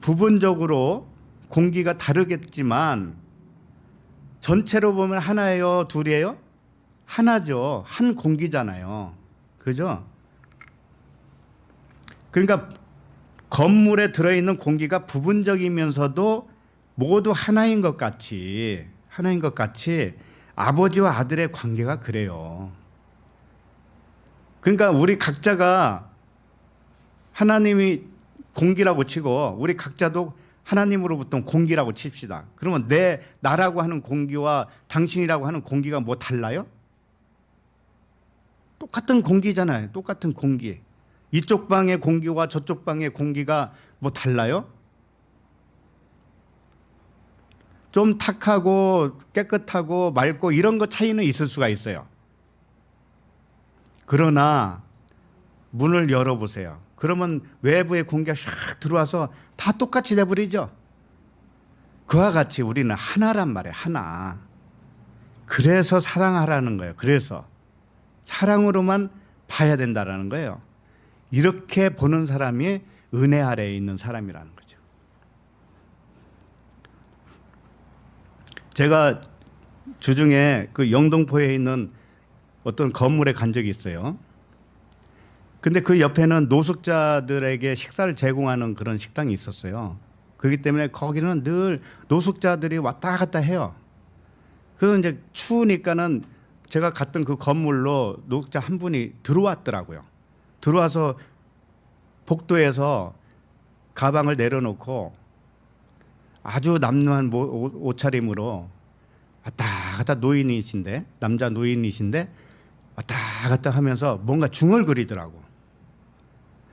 부분적으로 공기가 다르겠지만 전체로 보면 하나예요, 둘이에요? 하나죠. 한 공기잖아요. 그죠? 그러니까 건물에 들어있는 공기가 부분적이면서도 모두 하나인 것 같이 하나인 것 같이 아버지와 아들의 관계가 그래요. 그러니까 우리 각자가 하나님이 공기라고 치고 우리 각자도 하나님으로부터 공기라고 칩시다. 그러면 내 나라고 하는 공기와 당신이라고 하는 공기가 뭐 달라요? 똑같은 공기잖아요. 똑같은 공기. 이쪽 방의 공기와 저쪽 방의 공기가 뭐 달라요? 좀 탁하고 깨끗하고 맑고 이런 것 차이는 있을 수가 있어요. 그러나 문을 열어보세요. 그러면 외부의 공기가 샥 들어와서 다 똑같이 돼버리죠. 그와 같이 우리는 하나란 말이에요. 하나. 그래서 사랑하라는 거예요. 그래서 사랑으로만 봐야 된다라는 거예요. 이렇게 보는 사람이 은혜 아래에 있는 사람이라는 거죠. 제가 주중에 그 영등포에 있는 어떤 건물에 간 적이 있어요. 근데 그 옆에는 노숙자들에게 식사를 제공하는 그런 식당이 있었어요. 그렇기 때문에 거기는 늘 노숙자들이 왔다 갔다 해요. 그래서 이제 추우니까는 제가 갔던 그 건물로 노숙자 한 분이 들어왔더라고요. 들어와서 복도에서 가방을 내려놓고 아주 남루한 옷차림으로 왔다 갔다 노인이신데 남자 노인이신데 왔다 갔다 하면서 뭔가 중얼거리더라고.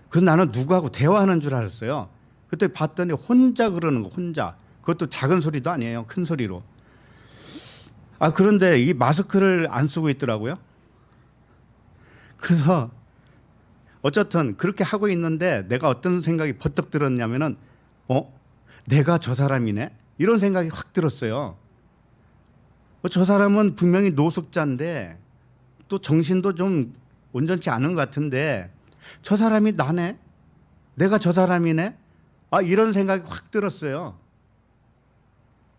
그래서 나는 누구하고 대화하는 줄 알았어요. 그때 봤더니 혼자 그러는 거 혼자. 그것도 작은 소리도 아니에요. 큰 소리로. 아 그런데 이 마스크를 안 쓰고 있더라고요. 그래서 어쨌든 그렇게 하고 있는데 내가 어떤 생각이 버뜩 들었냐면은 어 내가 저 사람이네 이런 생각이 확 들었어요. 어, 저 사람은 분명히 노숙자인데 또 정신도 좀 온전치 않은 것 같은데 저 사람이 나네 내가 저 사람이네 아 이런 생각이 확 들었어요.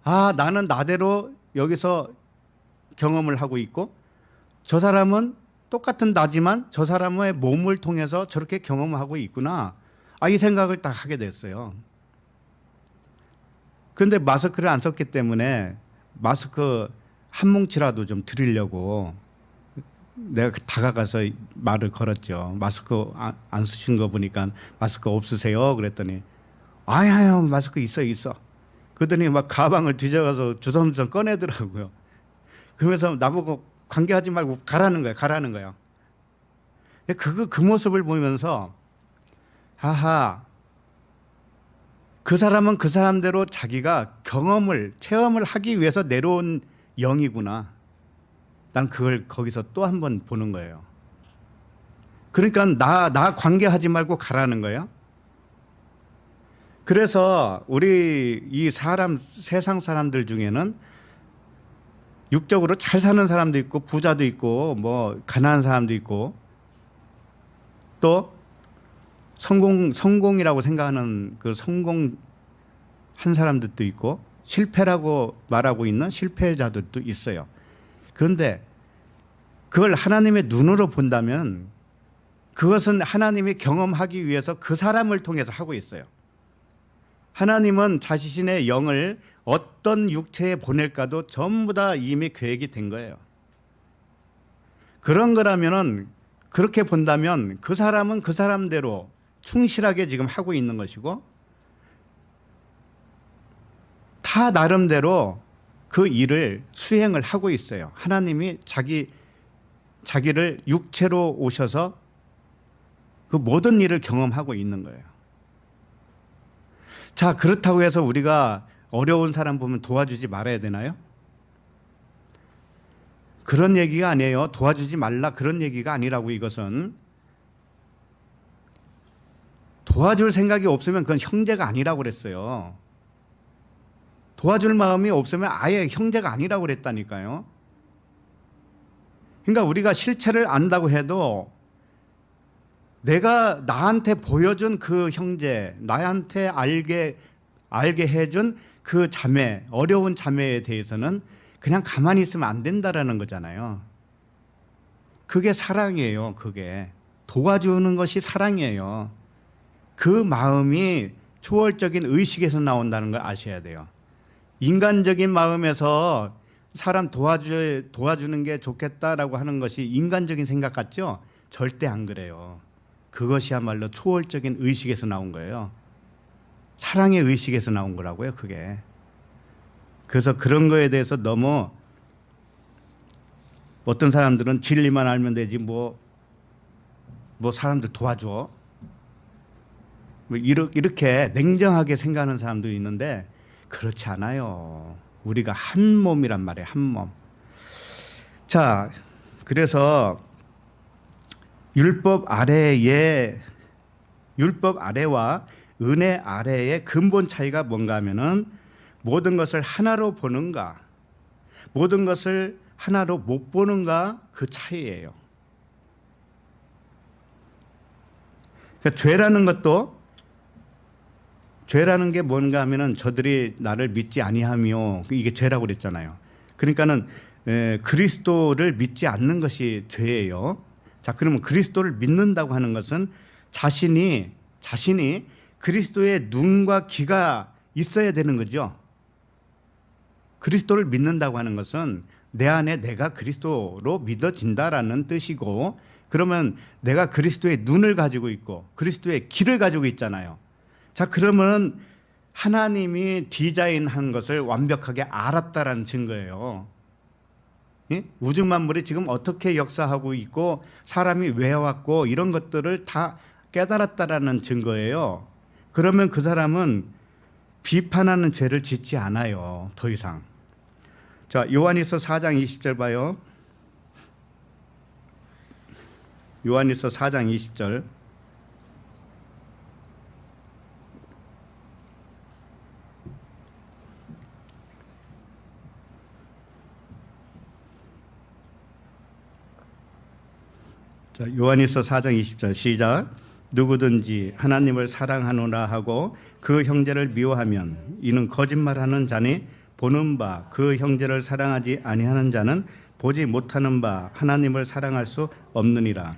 아 나는 나대로 여기서 경험을 하고 있고 저 사람은 똑같은 나지만 저 사람의 몸을 통해서 저렇게 경험하고 있구나. 아, 이 생각을 딱 하게 됐어요. 근데 마스크를 안 썼기 때문에 마스크 한 뭉치라도 좀 드리려고 내가 그 다가가서 말을 걸었죠. 마스크 아, 안 쓰신 거 보니까 마스크 없으세요? 그랬더니 아야 마스크 있어 있어. 그러더니 막 가방을 뒤져가서 주섬주섬 꺼내더라고요. 그러면서 나보고 관계하지 말고 가라는 거예요 가라는 거야. 그, 그 모습을 보면서, 하하, 그 사람은 그 사람대로 자기가 경험을, 체험을 하기 위해서 내려온 영이구나. 난 그걸 거기서 또 한 번 보는 거예요. 그러니까 나, 나 관계하지 말고 가라는 거예요 그래서 우리 이 사람, 세상 사람들 중에는 육적으로 잘 사는 사람도 있고 부자도 있고 뭐 가난한 사람도 있고 또 성공 성공이라고 생각하는 그 성공 한 사람들도 있고 실패라고 말하고 있는 실패자들도 있어요. 그런데 그걸 하나님의 눈으로 본다면 그것은 하나님이 경험하기 위해서 그 사람을 통해서 하고 있어요. 하나님은 자신의 영을 어떤 육체에 보낼까도 전부 다 이미 계획이 된 거예요. 그런 거라면 그렇게 본다면 그 사람은 그 사람대로 충실하게 지금 하고 있는 것이고 다 나름대로 그 일을 수행을 하고 있어요. 하나님이 자기 자기를 육체로 오셔서 그 모든 일을 경험하고 있는 거예요. 자, 그렇다고 해서 우리가 어려운 사람 보면 도와주지 말아야 되나요? 그런 얘기가 아니에요. 도와주지 말라 그런 얘기가 아니라고 이것은 도와줄 생각이 없으면 그건 형제가 아니라고 그랬어요. 도와줄 마음이 없으면 아예 형제가 아니라고 그랬다니까요. 그러니까 우리가 실체를 안다고 해도 내가 나한테 보여준 그 형제, 나한테 알게 알게 해준 그 자매, 어려운 자매에 대해서는 그냥 가만히 있으면 안 된다라는 거잖아요. 그게 사랑이에요, 그게. 도와주는 것이 사랑이에요. 그 마음이 초월적인 의식에서 나온다는 걸 아셔야 돼요. 인간적인 마음에서 사람 도와주, 도와주는 게 좋겠다라고 하는 것이 인간적인 생각 같죠? 절대 안 그래요. 그것이야말로 초월적인 의식에서 나온 거예요. 사랑의 의식에서 나온 거라고요, 그게. 그래서 그런 거에 대해서 너무 어떤 사람들은 진리만 알면 되지 뭐뭐 뭐 사람들 도와줘. 뭐 이렇게 냉정하게 생각하는 사람도 있는데 그렇지 않아요. 우리가 한 몸이란 말이에요. 한 몸. 자, 그래서 율법 아래에 율법 아래와 은혜 아래의 근본 차이가 뭔가 하면은 모든 것을 하나로 보는가 모든 것을 하나로 못 보는가 그 차이예요. 그러니까 죄라는 것도 죄라는 게 뭔가 하면은 저들이 나를 믿지 아니하며 이게 죄라고 그랬잖아요. 그러니까는 에, 그리스도를 믿지 않는 것이 죄예요. 자, 그러면 그리스도를 믿는다고 하는 것은 자신이 자신이 그리스도의 눈과 귀가 있어야 되는 거죠. 그리스도를 믿는다고 하는 것은 내 안에 내가 그리스도로 믿어진다라는 뜻이고 그러면 내가 그리스도의 눈을 가지고 있고 그리스도의 귀를 가지고 있잖아요. 자, 그러면 하나님이 디자인한 것을 완벽하게 알았다라는 증거예요. 예? 우주 만물이 지금 어떻게 역사하고 있고 사람이 왜 왔고 이런 것들을 다 깨달았다라는 증거예요. 그러면 그 사람은 비판하는 죄를 짓지 않아요. 더 이상. 자, 요한일서 4장 20절 봐요. 요한일서 4장 20절. 자, 요한일서 4장 20절 시작. 누구든지 하나님을 사랑하노라 하고 그 형제를 미워하면 이는 거짓말하는 자니 보는 바 그 형제를 사랑하지 아니하는 자는 보지 못하는 바 하나님을 사랑할 수 없느니라.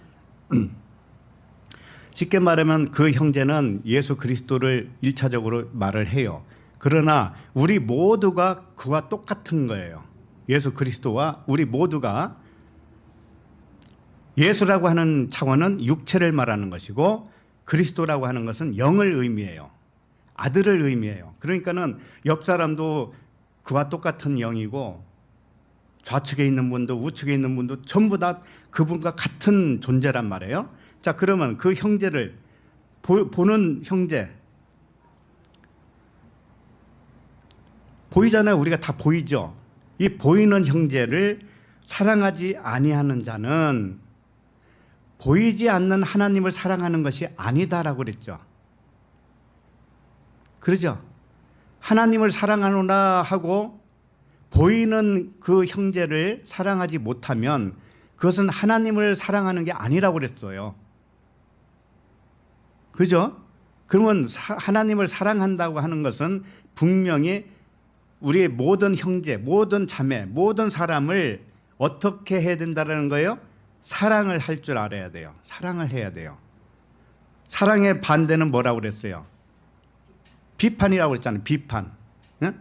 쉽게 말하면 그 형제는 예수 그리스도를 일차적으로 말을 해요. 그러나 우리 모두가 그와 똑같은 거예요. 예수 그리스도와 우리 모두가 예수라고 하는 차원은 육체를 말하는 것이고 그리스도라고 하는 것은 영을 의미해요. 아들을 의미해요. 그러니까는 옆 사람도 그와 똑같은 영이고 좌측에 있는 분도 우측에 있는 분도 전부 다 그분과 같은 존재란 말이에요. 자, 그러면 그 형제를 보, 보는 형제 보이잖아요. 우리가 다 보이죠. 이 보이는 형제를 사랑하지 아니하는 자는 보이지 않는 하나님을 사랑하는 것이 아니다라고 그랬죠. 그러죠? 하나님을 사랑하노라 하고 보이는 그 형제를 사랑하지 못하면 그것은 하나님을 사랑하는 게 아니라고 그랬어요. 그죠? 그러면 사, 하나님을 사랑한다고 하는 것은 분명히 우리의 모든 형제, 모든 자매, 모든 사람을 어떻게 해야 된다는 거예요? 사랑을 할 줄 알아야 돼요. 사랑을 해야 돼요. 사랑의 반대는 뭐라고 그랬어요? 비판이라고 그랬잖아요. 비판. 응?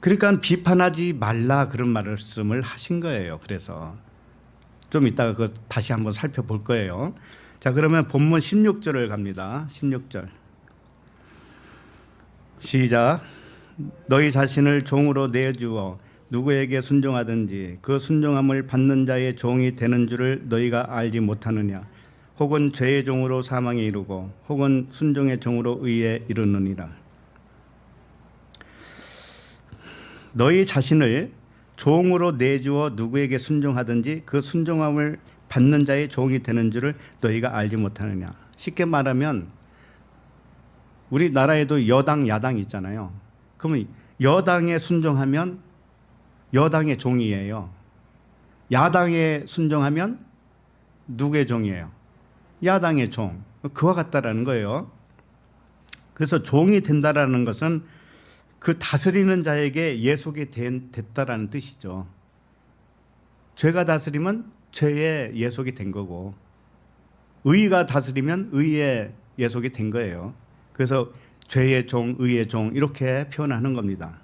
그러니까 비판하지 말라 그런 말씀을 하신 거예요. 그래서 좀 이따가 그 다시 한번 살펴볼 거예요. 자, 그러면 본문 16절을 갑니다. 16절. 시작. 너희 자신을 종으로 내주어 어 누구에게 순종하든지 그 순종함을 받는 자의 종이 되는 줄을 너희가 알지 못하느냐 혹은 죄의 종으로 사망에 이르고 혹은 순종의 종으로 의에 이르느니라 너희 자신을 종으로 내주어 누구에게 순종하든지 그 순종함을 받는 자의 종이 되는 줄을 너희가 알지 못하느냐 쉽게 말하면 우리나라에도 여당 야당 있잖아요 그러면 여당에 순종하면 여당의 종이에요. 야당에 순종하면 누구의 종이에요? 야당의 종. 그와 같다라는 거예요. 그래서 종이 된다라는 것은 그 다스리는 자에게 예속이 된, 됐다라는 뜻이죠. 죄가 다스리면 죄의 예속이 된 거고 의가 다스리면 의의 예속이 된 거예요. 그래서 죄의 종, 의의 종 이렇게 표현하는 겁니다.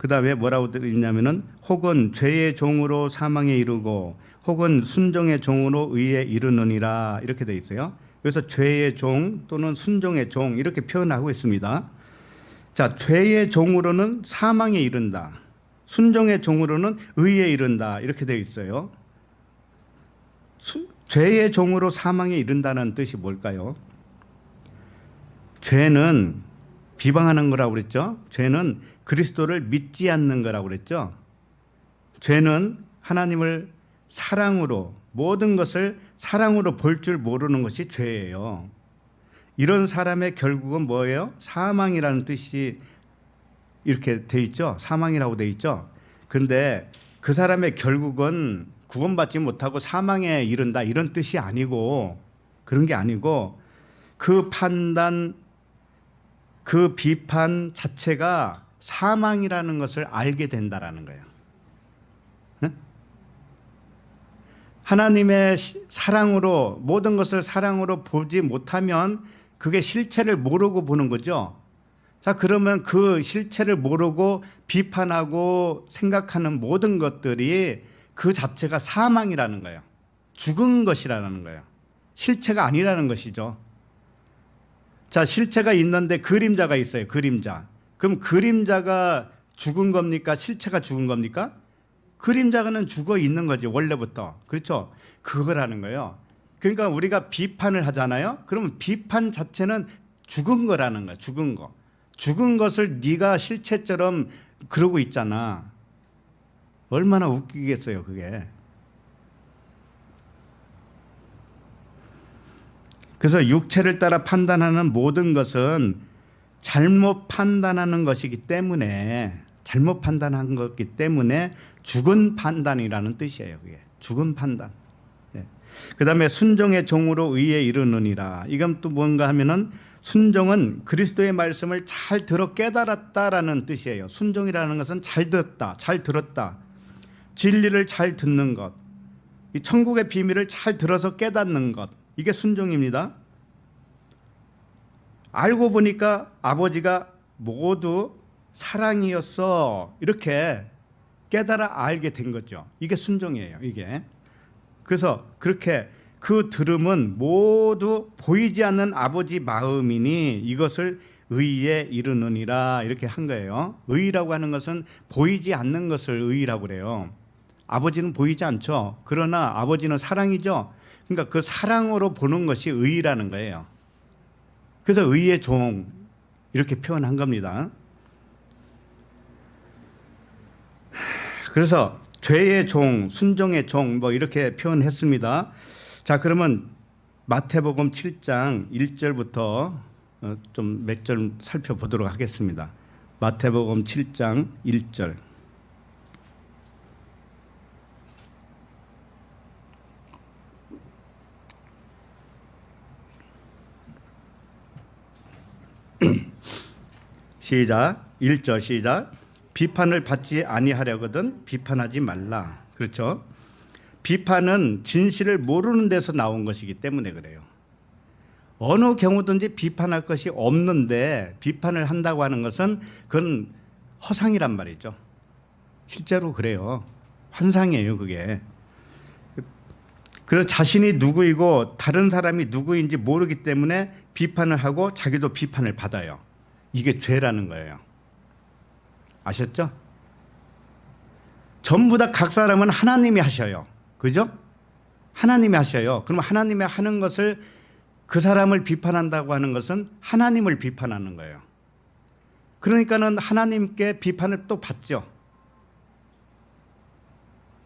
그 다음에 뭐라고 되어 있냐면은 혹은 죄의 종으로 사망에 이르고 혹은 순종의 종으로 의에 이르느니라 이렇게 돼 있어요. 여기서 죄의 종 또는 순종의 종 이렇게 표현하고 있습니다. 자, 죄의 종으로는 사망에 이른다. 순종의 종으로는 의에 이른다. 이렇게 되어 있어요. 수, 죄의 종으로 사망에 이른다는 뜻이 뭘까요? 죄는 비방하는 거라고 그랬죠. 죄는 그리스도를 믿지 않는 거라고 그랬죠. 죄는 하나님을 사랑으로 모든 것을 사랑으로 볼 줄 모르는 것이 죄예요. 이런 사람의 결국은 뭐예요? 사망이라는 뜻이 이렇게 돼 있죠. 사망이라고 돼 있죠. 그데그 사람의 결국은 구원받지 못하고 사망에 이른다 이런 뜻이 아니고 그런 게 아니고 그 판단 그 비판 자체가 사망이라는 것을 알게 된다라는 거예요. 하나님의 사랑으로 모든 것을 사랑으로 보지 못하면 그게 실체를 모르고 보는 거죠. 자, 그러면 그 실체를 모르고 비판하고 생각하는 모든 것들이 그 자체가 사망이라는 거예요. 죽은 것이라는 거예요. 실체가 아니라는 것이죠. 자, 실체가 있는데 그림자가 있어요. 그림자. 그럼 그림자가 죽은 겁니까? 실체가 죽은 겁니까? 그림자가는 죽어 있는 거지 원래부터 그렇죠? 그거라는 거예요. 그러니까 우리가 비판을 하잖아요. 그러면 비판 자체는 죽은 거라는 거야. 죽은 거. 죽은 것을 네가 실체처럼 그러고 있잖아. 얼마나 웃기겠어요, 그게. 그래서 육체를 따라 판단하는 모든 것은 잘못 판단하는 것이기 때문에 잘못 판단한 것이기 때문에 죽은 판단이라는 뜻이에요. 그게 죽은 판단. 예. 그다음에 순종의 종으로 의에 이르느니라. 이건 또 뭔가 하면은 순종은 그리스도의 말씀을 잘 들어 깨달았다라는 뜻이에요. 순종이라는 것은 잘 듣다, 잘 들었다. 진리를 잘 듣는 것. 이 천국의 비밀을 잘 들어서 깨닫는 것. 이게 순종입니다. 알고 보니까 아버지가 모두 사랑이었어. 이렇게 깨달아 알게 된 거죠. 이게 순종이에요. 이게. 그래서 그렇게 그 들음은 모두 보이지 않는 아버지 마음이니 이것을 의에 이르느니라 이렇게 한 거예요. 의라고 하는 것은 보이지 않는 것을 의라고 그래요. 아버지는 보이지 않죠. 그러나 아버지는 사랑이죠. 그러니까 그 사랑으로 보는 것이 의라는 거예요. 그래서 의의 종 이렇게 표현한 겁니다. 그래서 죄의 종, 순종의 종 뭐 이렇게 표현했습니다. 자, 그러면 마태복음 7장 1절부터 어, 좀몇절 살펴보도록 하겠습니다. 마태복음 7장 1절. 시작. 1절 시작. 비판을 받지 아니하려거든 비판하지 말라. 그렇죠? 비판은 진실을 모르는 데서 나온 것이기 때문에 그래요. 어느 경우든지 비판할 것이 없는데 비판을 한다고 하는 것은 그건 허상이란 말이죠. 실제로 그래요. 환상이에요, 그게. 그래서 자신이 누구이고 다른 사람이 누구인지 모르기 때문에 비판을 하고 자기도 비판을 받아요. 이게 죄라는 거예요. 아셨죠? 전부 다 각 사람은 하나님이 하셔요. 그죠? 하나님이 하셔요. 그럼 하나님이 하는 것을 그 사람을 비판한다고 하는 것은 하나님을 비판하는 거예요. 그러니까는 하나님께 비판을 또 받죠.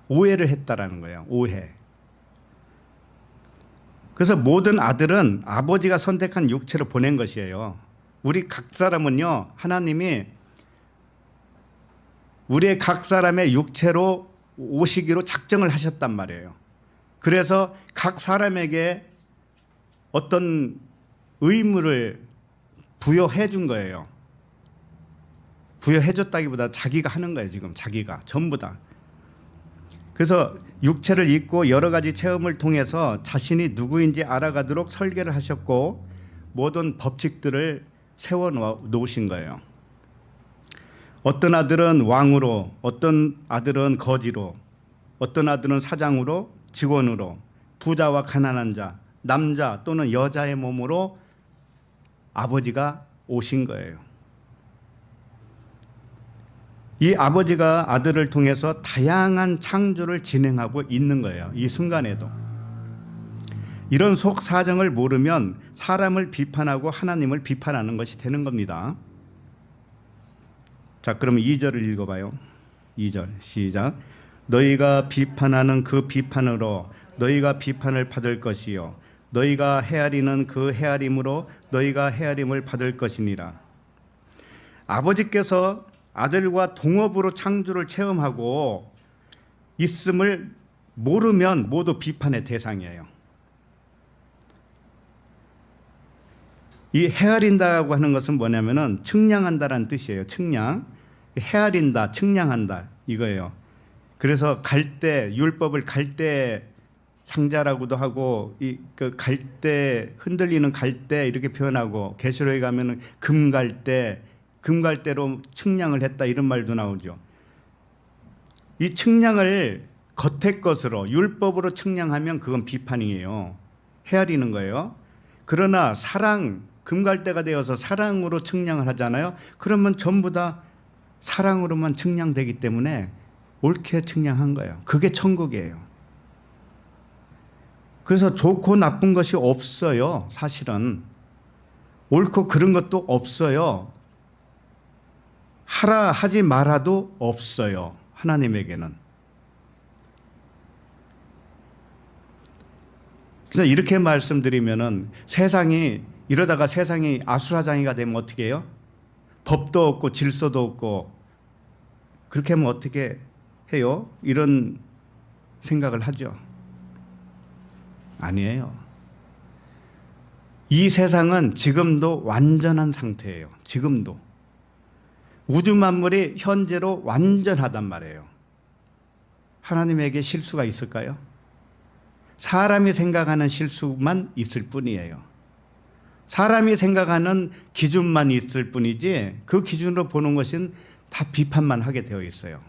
오해를 했다라는 거예요. 오해. 그래서 모든 아들은 아버지가 선택한 육체로 보낸 것이에요. 우리 각 사람은요 하나님이 우리의 각 사람의 육체로 오시기로 작정을 하셨단 말이에요. 그래서 각 사람에게 어떤 의무를 부여해 준 거예요. 부여해 줬다기보다 자기가 하는 거예요, 지금. 자기가. 전부 다. 그래서 육체를 입고 여러 가지 체험을 통해서 자신이 누구인지 알아가도록 설계를 하셨고 모든 법칙들을 세워 놓으신 거예요. 어떤 아들은 왕으로, 어떤 아들은 거지로, 어떤 아들은 사장으로, 직원으로, 부자와 가난한 자, 남자 또는 여자의 몸으로 아버지가 오신 거예요. 이 아버지가 아들을 통해서 다양한 창조를 진행하고 있는 거예요. 이 순간에도. 이런 속 사정을 모르면 사람을 비판하고 하나님을 비판하는 것이 되는 겁니다. 자, 그럼 2절을 읽어 봐요. 2절. 시작. 너희가 비판하는 그 비판으로 너희가 비판을 받을 것이요 너희가 헤아리는 그 헤아림으로 너희가 헤아림을 받을 것이니라. 아버지께서 아들과 동업으로 창조를 체험하고 있음을 모르면 모두 비판의 대상이에요. 이 헤아린다고 하는 것은 뭐냐면은 측량한다라는 뜻이에요. 측량. 헤아린다, 측량한다 이거예요. 그래서 갈대 율법을 갈대 상자라고도 하고 이 그 갈대 흔들리는 갈대 이렇게 표현하고 계시로에 가면은 금갈대 금갈대로 측량을 했다 이런 말도 나오죠. 이 측량을 겉의 것으로 율법으로 측량하면 그건 비판이에요. 헤아리는 거예요. 그러나 사랑 금갈대가 되어서 사랑으로 측량을 하잖아요. 그러면 전부 다 사랑으로만 측량되기 때문에 옳게 측량한 거예요. 그게 천국이에요. 그래서 좋고 나쁜 것이 없어요. 사실은 옳고 그런 것도 없어요. 하라 하지 말아도 없어요. 하나님에게는. 그래 이렇게 말씀드리면 세상이 이러다가 세상이 아수라장이가 되면 어떻게 해요? 법도 없고 질서도 없고 그렇게 하면 어떻게 해요? 이런 생각을 하죠. 아니에요. 이 세상은 지금도 완전한 상태예요. 지금도. 우주 만물이 현재로 완전하단 말이에요. 하나님에게 실수가 있을까요? 사람이 생각하는 실수만 있을 뿐이에요. 사람이 생각하는 기준만 있을 뿐이지 그 기준으로 보는 것은 다 비판만 하게 되어 있어요.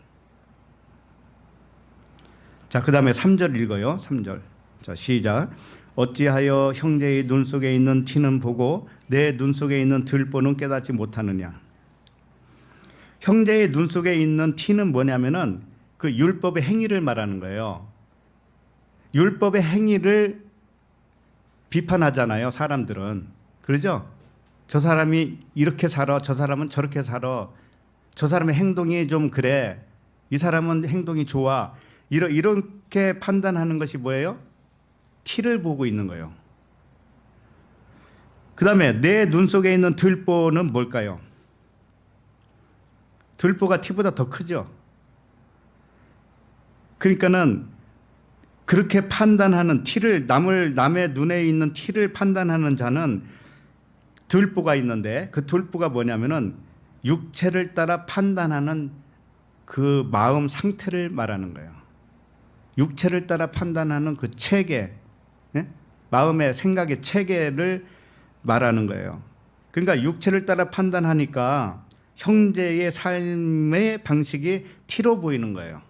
자, 그 다음에 3절 읽어요. 3절. 자, 시작. 어찌하여 형제의 눈 속에 있는 티는 보고 내 눈 속에 있는 들보는 깨닫지 못하느냐. 형제의 눈 속에 있는 티는 뭐냐면은 그 율법의 행위를 말하는 거예요. 율법의 행위를 비판하잖아요, 사람들은. 그러죠? 저 사람이 이렇게 살아, 저 사람은 저렇게 살아, 저 사람의 행동이 좀 그래, 이 사람은 행동이 좋아, 이러, 이렇게 판단하는 것이 뭐예요? 티를 보고 있는 거예요. 그 다음에 내 눈 속에 있는 들보는 뭘까요? 들보가 티보다 더 크죠? 그러니까는 그렇게 판단하는 티를, 남을, 남의 눈에 있는 티를 판단하는 자는 들보가 있는데 그 들보가 뭐냐면은 육체를 따라 판단하는 그 마음 상태를 말하는 거예요. 육체를 따라 판단하는 그 체계, 예? 마음의 생각의 체계를 말하는 거예요. 그러니까 육체를 따라 판단하니까 형제의 삶의 방식이 티로 보이는 거예요.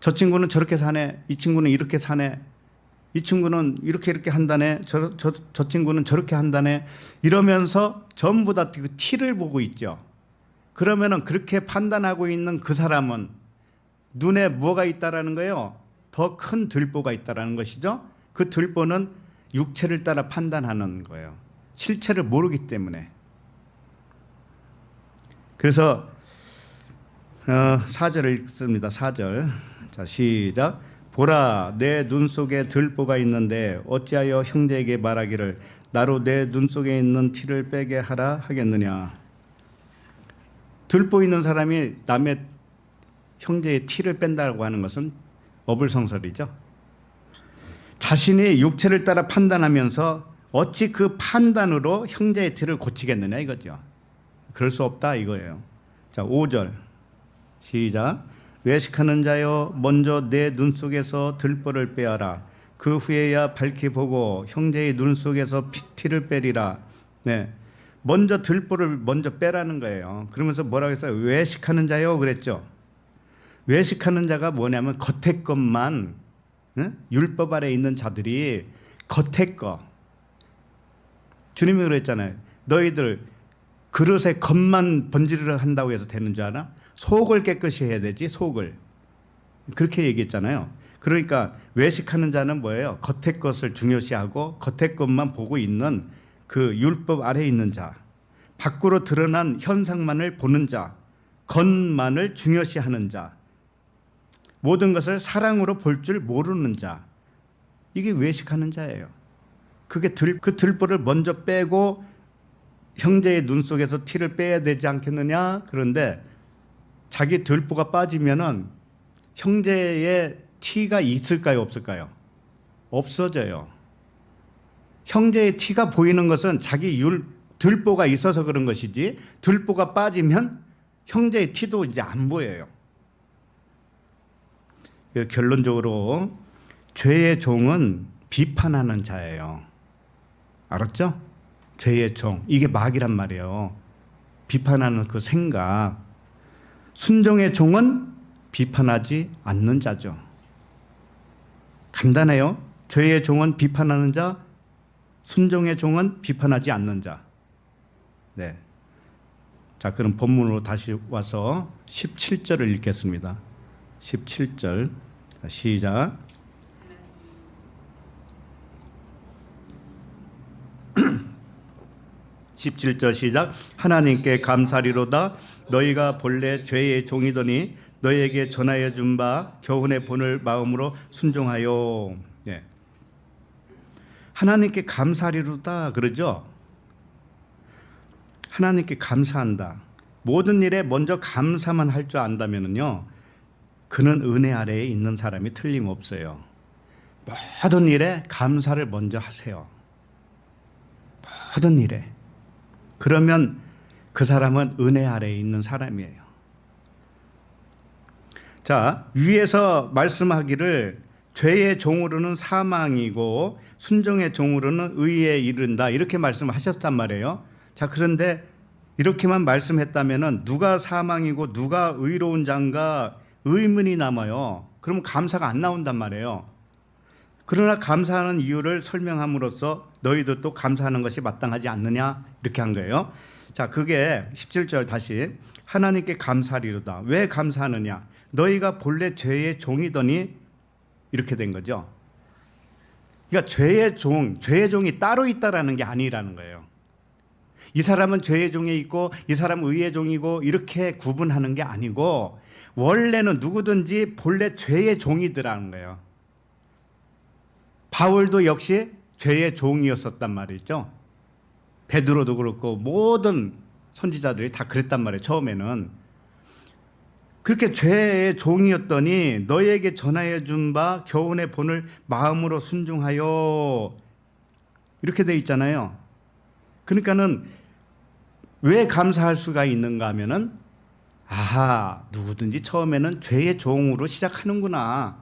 저 친구는 저렇게 사네, 이 친구는 이렇게 사네, 이 친구는 이렇게 이렇게 한다네, 저, 저, 저 친구는 저렇게 한다네, 이러면서 전부 다 그 티를 보고 있죠. 그러면은 그렇게 판단하고 있는 그 사람은 눈에 뭐가 있다라는 거예요? 더 큰 들보가 있다라는 것이죠. 그 들보는 육체를 따라 판단하는 거예요. 실체를 모르기 때문에. 그래서 어, 4절을 읽습니다. 4절. 자, 시작. 보라 내 눈 속에 들보가 있는데 어찌하여 형제에게 말하기를 나로 내 눈 속에 있는 티를 빼게 하라 하겠느냐 들보 있는 사람이 남의 형제의 티를 뺀다고 하는 것은 어불성설이죠 자신이 육체를 따라 판단하면서 어찌 그 판단으로 형제의 티를 고치겠느냐 이거죠 그럴 수 없다 이거예요 자 5절 시작 외식하는 자여 먼저 내 눈 속에서 들보를 빼어라. 그 후에야 밝히 보고 형제의 눈 속에서 피티를 빼리라. 네. 먼저 들보를 먼저 빼라는 거예요. 그러면서 뭐라고 했어요? 외식하는 자요 그랬죠. 외식하는 자가 뭐냐면 겉에 것만 응? 율법 아래 있는 자들이 겉에 거 주님이 그랬잖아요. 너희들 그릇에 겉만 번지를 한다고 해서 되는 줄 알아? 속을 깨끗이 해야 되지 속을 그렇게 얘기했잖아요. 그러니까 외식하는 자는 뭐예요? 겉의 것을 중요시하고 겉의 것만 보고 있는 그 율법 아래 있는 자, 밖으로 드러난 현상만을 보는 자, 겉만을 중요시하는 자, 모든 것을 사랑으로 볼 줄 모르는 자, 이게 외식하는 자예요. 그게 들, 그 들보를 먼저 빼고 형제의 눈 속에서 티를 빼야 되지 않겠느냐? 그런데 자기 들보가 빠지면은 형제의 티가 있을까요 없을까요? 없어져요. 형제의 티가 보이는 것은 자기 율 들보가 있어서 그런 것이지 들보가 빠지면 형제의 티도 이제 안 보여요. 그 결론적으로 죄의 종은 비판하는 자예요. 알았죠? 죄의 종 이게 막이란 말이에요. 비판하는 그 생각 순종의 종은 비판하지 않는 자죠. 간단해요. 죄의 종은 비판하는 자, 순종의 종은 비판하지 않는 자. 네. 자, 그럼 본문으로 다시 와서 17절을 읽겠습니다. 17절. 자, 시작. 십칠절 시작 하나님께 감사리로다 너희가 본래 죄의 종이더니 너희에게 전하여 준 바 교훈의 본을 마음으로 순종하여 예. 하나님께 감사리로다 그러죠 하나님께 감사한다 모든 일에 먼저 감사만 할 줄안다면요 그는 은혜 아래에 있는 사람이 틀림없어요 모든 일에 감사를 먼저 하세요 모든 일에 그러면 그 사람은 은혜 아래에 있는 사람이에요. 자, 위에서 말씀하기를 죄의 종으로는 사망이고 순종의 종으로는 의에 이른다. 이렇게 말씀하셨단 말이에요. 자, 그런데 이렇게만 말씀했다면 누가 사망이고 누가 의로운 장가 의문이 남아요. 그럼 감사가 안 나온단 말이에요. 그러나 감사하는 이유를 설명함으로써 너희도 또 감사하는 것이 마땅하지 않느냐 이렇게 한 거예요. 자, 그게 17절 다시 하나님께 감사리로다. 왜 감사하느냐? 너희가 본래 죄의 종이더니 이렇게 된 거죠. 그러니까 죄의 종, 죄의 종이 따로 있다라는 게 아니라는 거예요. 이 사람은 죄의 종에 있고 이 사람은 의의 종이고 이렇게 구분하는 게 아니고 원래는 누구든지 본래 죄의 종이더라는 거예요. 바울도 역시 죄의 종이었었단 말이죠. 베드로도 그렇고 모든 선지자들이 다 그랬단 말이에요. 처음에는 그렇게 죄의 종이었더니 너에게 전하여 준 바 교훈의 본을 마음으로 순종하여 이렇게 돼 있잖아요. 그러니까는 왜 감사할 수가 있는가 하면은 아하 누구든지 처음에는 죄의 종으로 시작하는구나.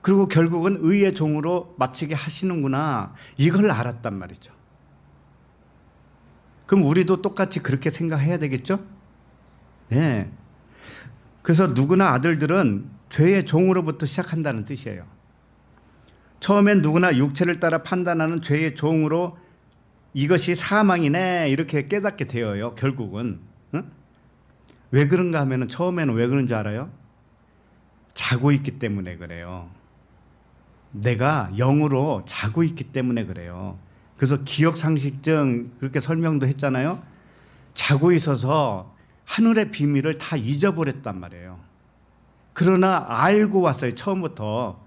그리고 결국은 의의 종으로 마치게 하시는구나. 이걸 알았단 말이죠. 그럼 우리도 똑같이 그렇게 생각해야 되겠죠? 네. 그래서 누구나 아들들은 죄의 종으로부터 시작한다는 뜻이에요. 처음엔 누구나 육체를 따라 판단하는 죄의 종으로 이것이 사망이네 이렇게 깨닫게 되어요. 결국은 응? 왜 그런가 하면은 처음에는 왜 그런지 알아요? 자고 있기 때문에 그래요. 내가 영으로 자고 있기 때문에 그래요. 그래서 기억 상실증 그렇게 설명도 했잖아요. 자고 있어서 하늘의 비밀을 다 잊어버렸단 말이에요. 그러나 알고 왔어요. 처음부터.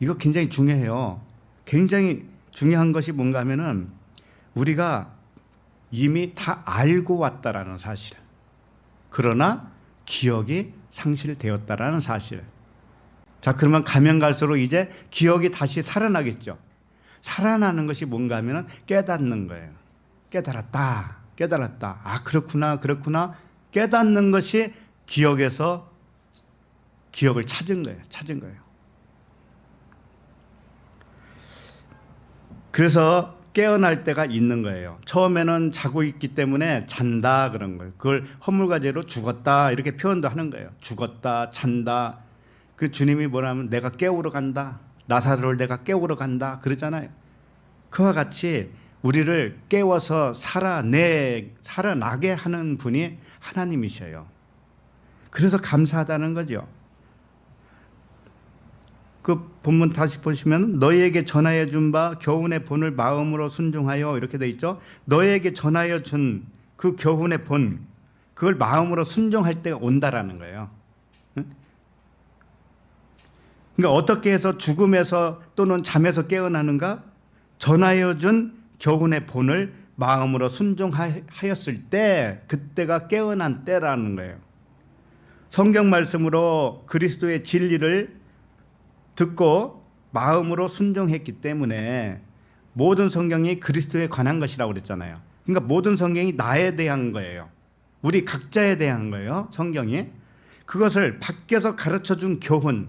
이거 굉장히 중요해요. 굉장히 중요한 것이 뭔가 하면은 우리가 이미 다 알고 왔다라는 사실. 그러나 기억이 상실되었다라는 사실. 자, 그러면 가면 갈수록 이제 기억이 다시 살아나겠죠. 살아나는 것이 뭔가 하면 깨닫는 거예요. 깨달았다. 깨달았다. 아, 그렇구나. 그렇구나. 깨닫는 것이 기억에서 기억을 찾은 거예요. 찾은 거예요. 그래서 깨어날 때가 있는 거예요. 처음에는 자고 있기 때문에 잔다 그런 거예요. 그걸 허물과제로 죽었다 이렇게 표현도 하는 거예요. 죽었다, 잔다. 그 주님이 뭐라면 내가 깨우러 간다. 나사로를 내가 깨우러 간다 그러잖아요. 그와 같이 우리를 깨워서 살아내 살아나게 하는 분이 하나님이셔요. 그래서 감사하다는 거죠. 그 본문 다시 보시면 너희에게 전하여 준 바 교훈의 본을 마음으로 순종하여 이렇게 돼 있죠. 너희에게 전하여 준 그 교훈의 본 그걸 마음으로 순종할 때가 온다라는 거예요. 그러니까 어떻게 해서 죽음에서 또는 잠에서 깨어나는가? 전하여 준 교훈의 본을 마음으로 순종하였을 때 그때가 깨어난 때라는 거예요. 성경 말씀으로 그리스도의 진리를 듣고 마음으로 순종했기 때문에 모든 성경이 그리스도에 관한 것이라고 그랬잖아요. 그러니까 모든 성경이 나에 대한 거예요. 우리 각자에 대한 거예요. 성경이. 그것을 밖에서 가르쳐 준 교훈,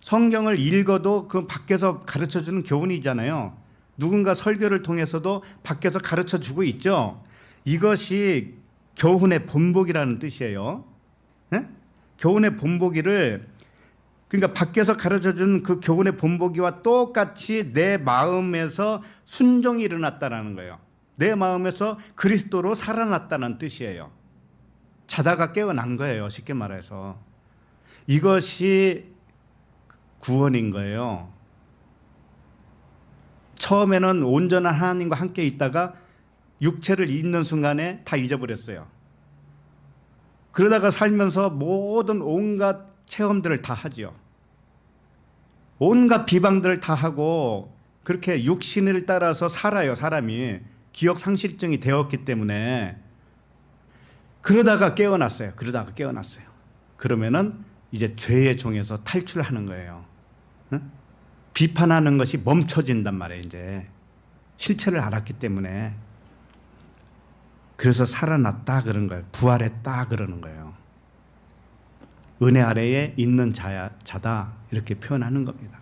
성경을 읽어도 그 밖에서 가르쳐 주는 교훈이잖아요. 누군가 설교를 통해서도 밖에서 가르쳐 주고 있죠. 이것이 교훈의 본보기라는 뜻이에요. 네? 교훈의 본보기를 그러니까 밖에서 가르쳐 준그 교훈의 본보기와 똑같이 내 마음에서 순종이 일어났다라는 거예요. 내 마음에서 그리스도로 살아났다는 뜻이에요. 자다가 깨어난 거예요. 쉽게 말해서. 이것이 구원인 거예요. 처음에는 온전한 하나님과 함께 있다가 육체를 잊는 순간에 다 잊어버렸어요. 그러다가 살면서 모든 온갖 체험들을 다하지 온갖 비방들을 다 하고 그렇게 육신을 따라서 살아요, 사람이. 기억 상실증이 되었기 때문에 그러다가 깨어났어요. 그러다가 깨어났어요. 그러면은 이제 죄의 종에서 탈출하는 거예요. 비판하는 것이 멈춰진단 말이에요, 이제. 실체를 알았기 때문에. 그래서 살아났다 그런 거예요. 부활했다 그러는 거예요. 은혜 아래에 있는 자야, 자다 이렇게 표현하는 겁니다.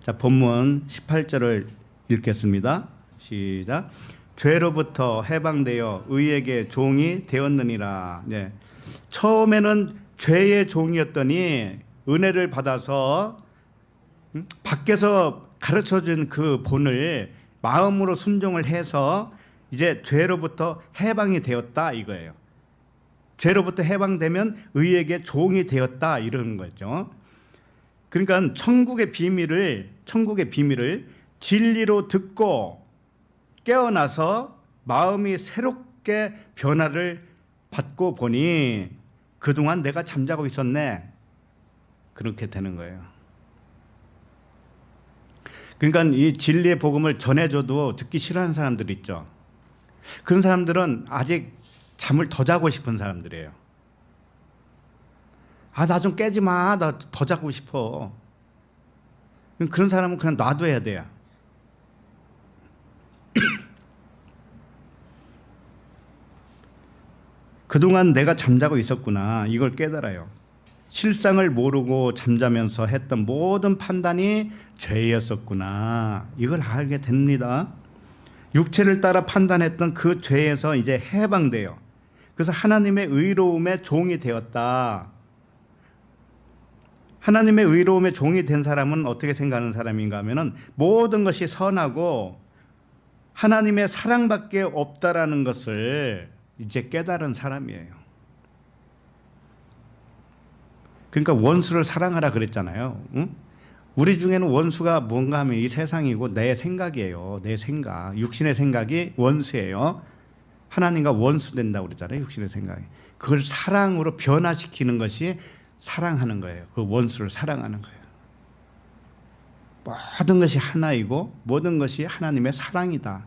자, 본문 18절을 읽겠습니다. 시작. 죄로부터 해방되어 의에게 종이 되었느니라. 네. 처음에는 죄의 종이었더니 은혜를 받아서 밖에서 가르쳐준 그 본을 마음으로 순종을 해서 이제 죄로부터 해방이 되었다 이거예요. 죄로부터 해방되면 의에게 종이 되었다 이런 거죠. 그러니까 천국의 비밀을 천국의 비밀을 진리로 듣고 깨어나서 마음이 새롭게 변화를 받고 보니 그동안 내가 잠자고 있었네. 그렇게 되는 거예요. 그러니까 이 진리의 복음을 전해줘도 듣기 싫어하는 사람들 있죠. 그런 사람들은 아직 잠을 더 자고 싶은 사람들이에요. 아, 나 좀 깨지 마. 나 더 자고 싶어. 그런 사람은 그냥 놔둬야 돼요. 그동안 내가 잠자고 있었구나. 이걸 깨달아요. 실상을 모르고 잠자면서 했던 모든 판단이 죄였었구나. 이걸 알게 됩니다. 육체를 따라 판단했던 그 죄에서 이제 해방돼요. 그래서 하나님의 의로움의 종이 되었다. 하나님의 의로움의 종이 된 사람은 어떻게 생각하는 사람인가 하면은 모든 것이 선하고 하나님의 사랑밖에 없다라는 것을 이제 깨달은 사람이에요. 그러니까 원수를 사랑하라 그랬잖아요. 응? 우리 중에는 원수가 뭔가 하면 이 세상이고 내 생각이에요. 내 생각. 육신의 생각이 원수예요. 하나님과 원수 된다고 그랬잖아요. 육신의 생각이. 그걸 사랑으로 변화시키는 것이 사랑하는 거예요. 그 원수를 사랑하는 거예요. 모든 것이 하나이고 모든 것이 하나님의 사랑이다.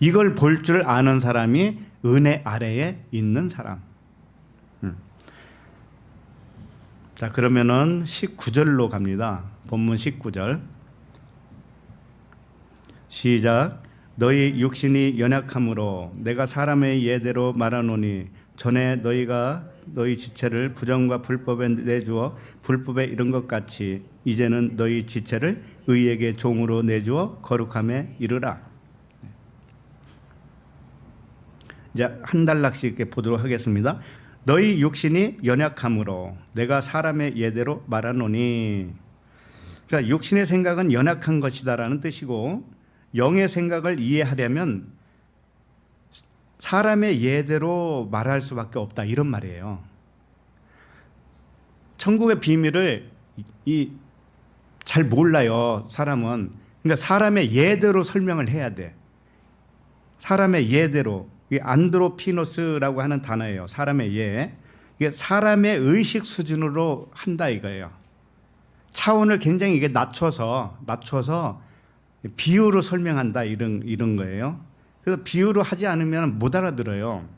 이걸 볼 줄 아는 사람이 은혜 아래에 있는 사람. 자, 그러면은 19절로 갑니다. 본문 19절. 시작. 너희 육신이 연약함으로 내가 사람의 예대로 말하노니 전에 너희가 너희 지체를 부정과 불법에 내주어 불법에 이른 것 같이 이제는 너희 지체를 의에게 종으로 내주어 거룩함에 이르라. 네. 이제 한 달락씩 보도록 하겠습니다. 너희 육신이 연약함으로 내가 사람의 예대로 말하노니 그러니까 육신의 생각은 연약한 것이다라는 뜻이고 영의 생각을 이해하려면 사람의 예대로 말할 수밖에 없다 이런 말이에요. 천국의 비밀을 이 잘 몰라요 사람은 그러니까 사람의 예대로 설명을 해야 돼. 사람의 예대로 이 안드로피노스라고 하는 단어예요. 사람의 예. 이게 사람의 의식 수준으로 한다 이거예요. 차원을 굉장히 이게 낮춰서 낮춰서 비유로 설명한다 이런 이런 거예요. 그래서 비유로 하지 않으면 못 알아들어요.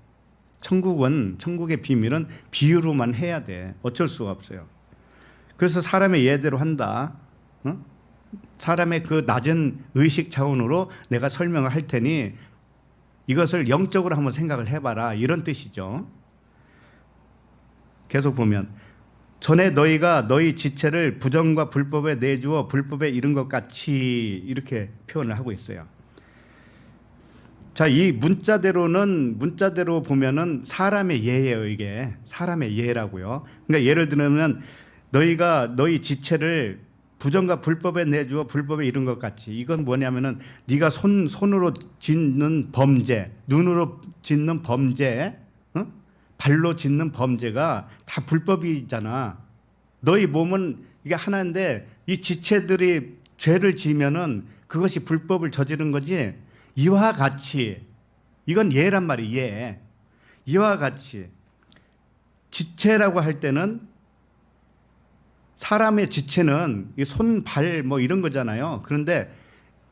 천국은 천국의 비밀은 비유로만 해야 돼. 어쩔 수가 없어요. 그래서 사람의 예대로 한다. 응? 사람의 그 낮은 의식 차원으로 내가 설명을 할 테니 이것을 영적으로 한번 생각을 해봐라. 이런 뜻이죠. 계속 보면 전에 너희가 너희 지체를 부정과 불법에 내주어 불법에 이른 것 같이 이렇게 표현을 하고 있어요. 자, 이 문자대로는 문자대로 보면은 사람의 예예요, 이게. 사람의 예라고요. 그러니까 예를 들면 너희가 너희 지체를 부정과 불법에 내주어 불법에 이른 것 같이 이건 뭐냐면은 네가 손 손으로 짓는 범죄, 눈으로 짓는 범죄, 어? 발로 짓는 범죄가 다 불법이잖아. 너희 몸은 이게 하나인데 이 지체들이 죄를 지면은 그것이 불법을 저지른 거지. 이와 같이 이건 예란 말이 예. 이와 같이 지체라고 할 때는 사람의 지체는 손, 발 뭐 이런 거잖아요. 그런데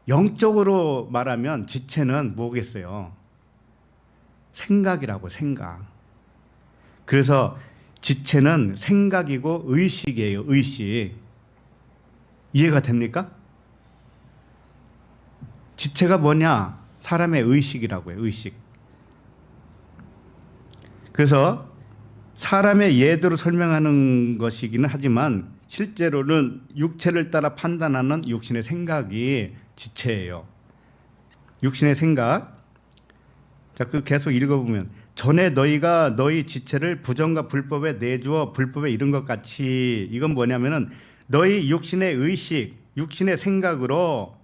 영적으로 말하면 지체는 뭐겠어요? 생각이라고 생각. 그래서 지체는 생각이고 의식이에요. 의식. 이해가 됩니까? 지체가 뭐냐? 사람의 의식이라고 해요. 의식. 그래서 사람의 예도로 설명하는 것이기는 하지만 실제로는 육체를 따라 판단하는 육신의 생각이 지체예요. 육신의 생각. 자, 그 계속 읽어보면 전에 너희가 너희 지체를 부정과 불법에 내주어 불법에 이른 것 같이 이건 뭐냐면은 너희 육신의 의식, 육신의 생각으로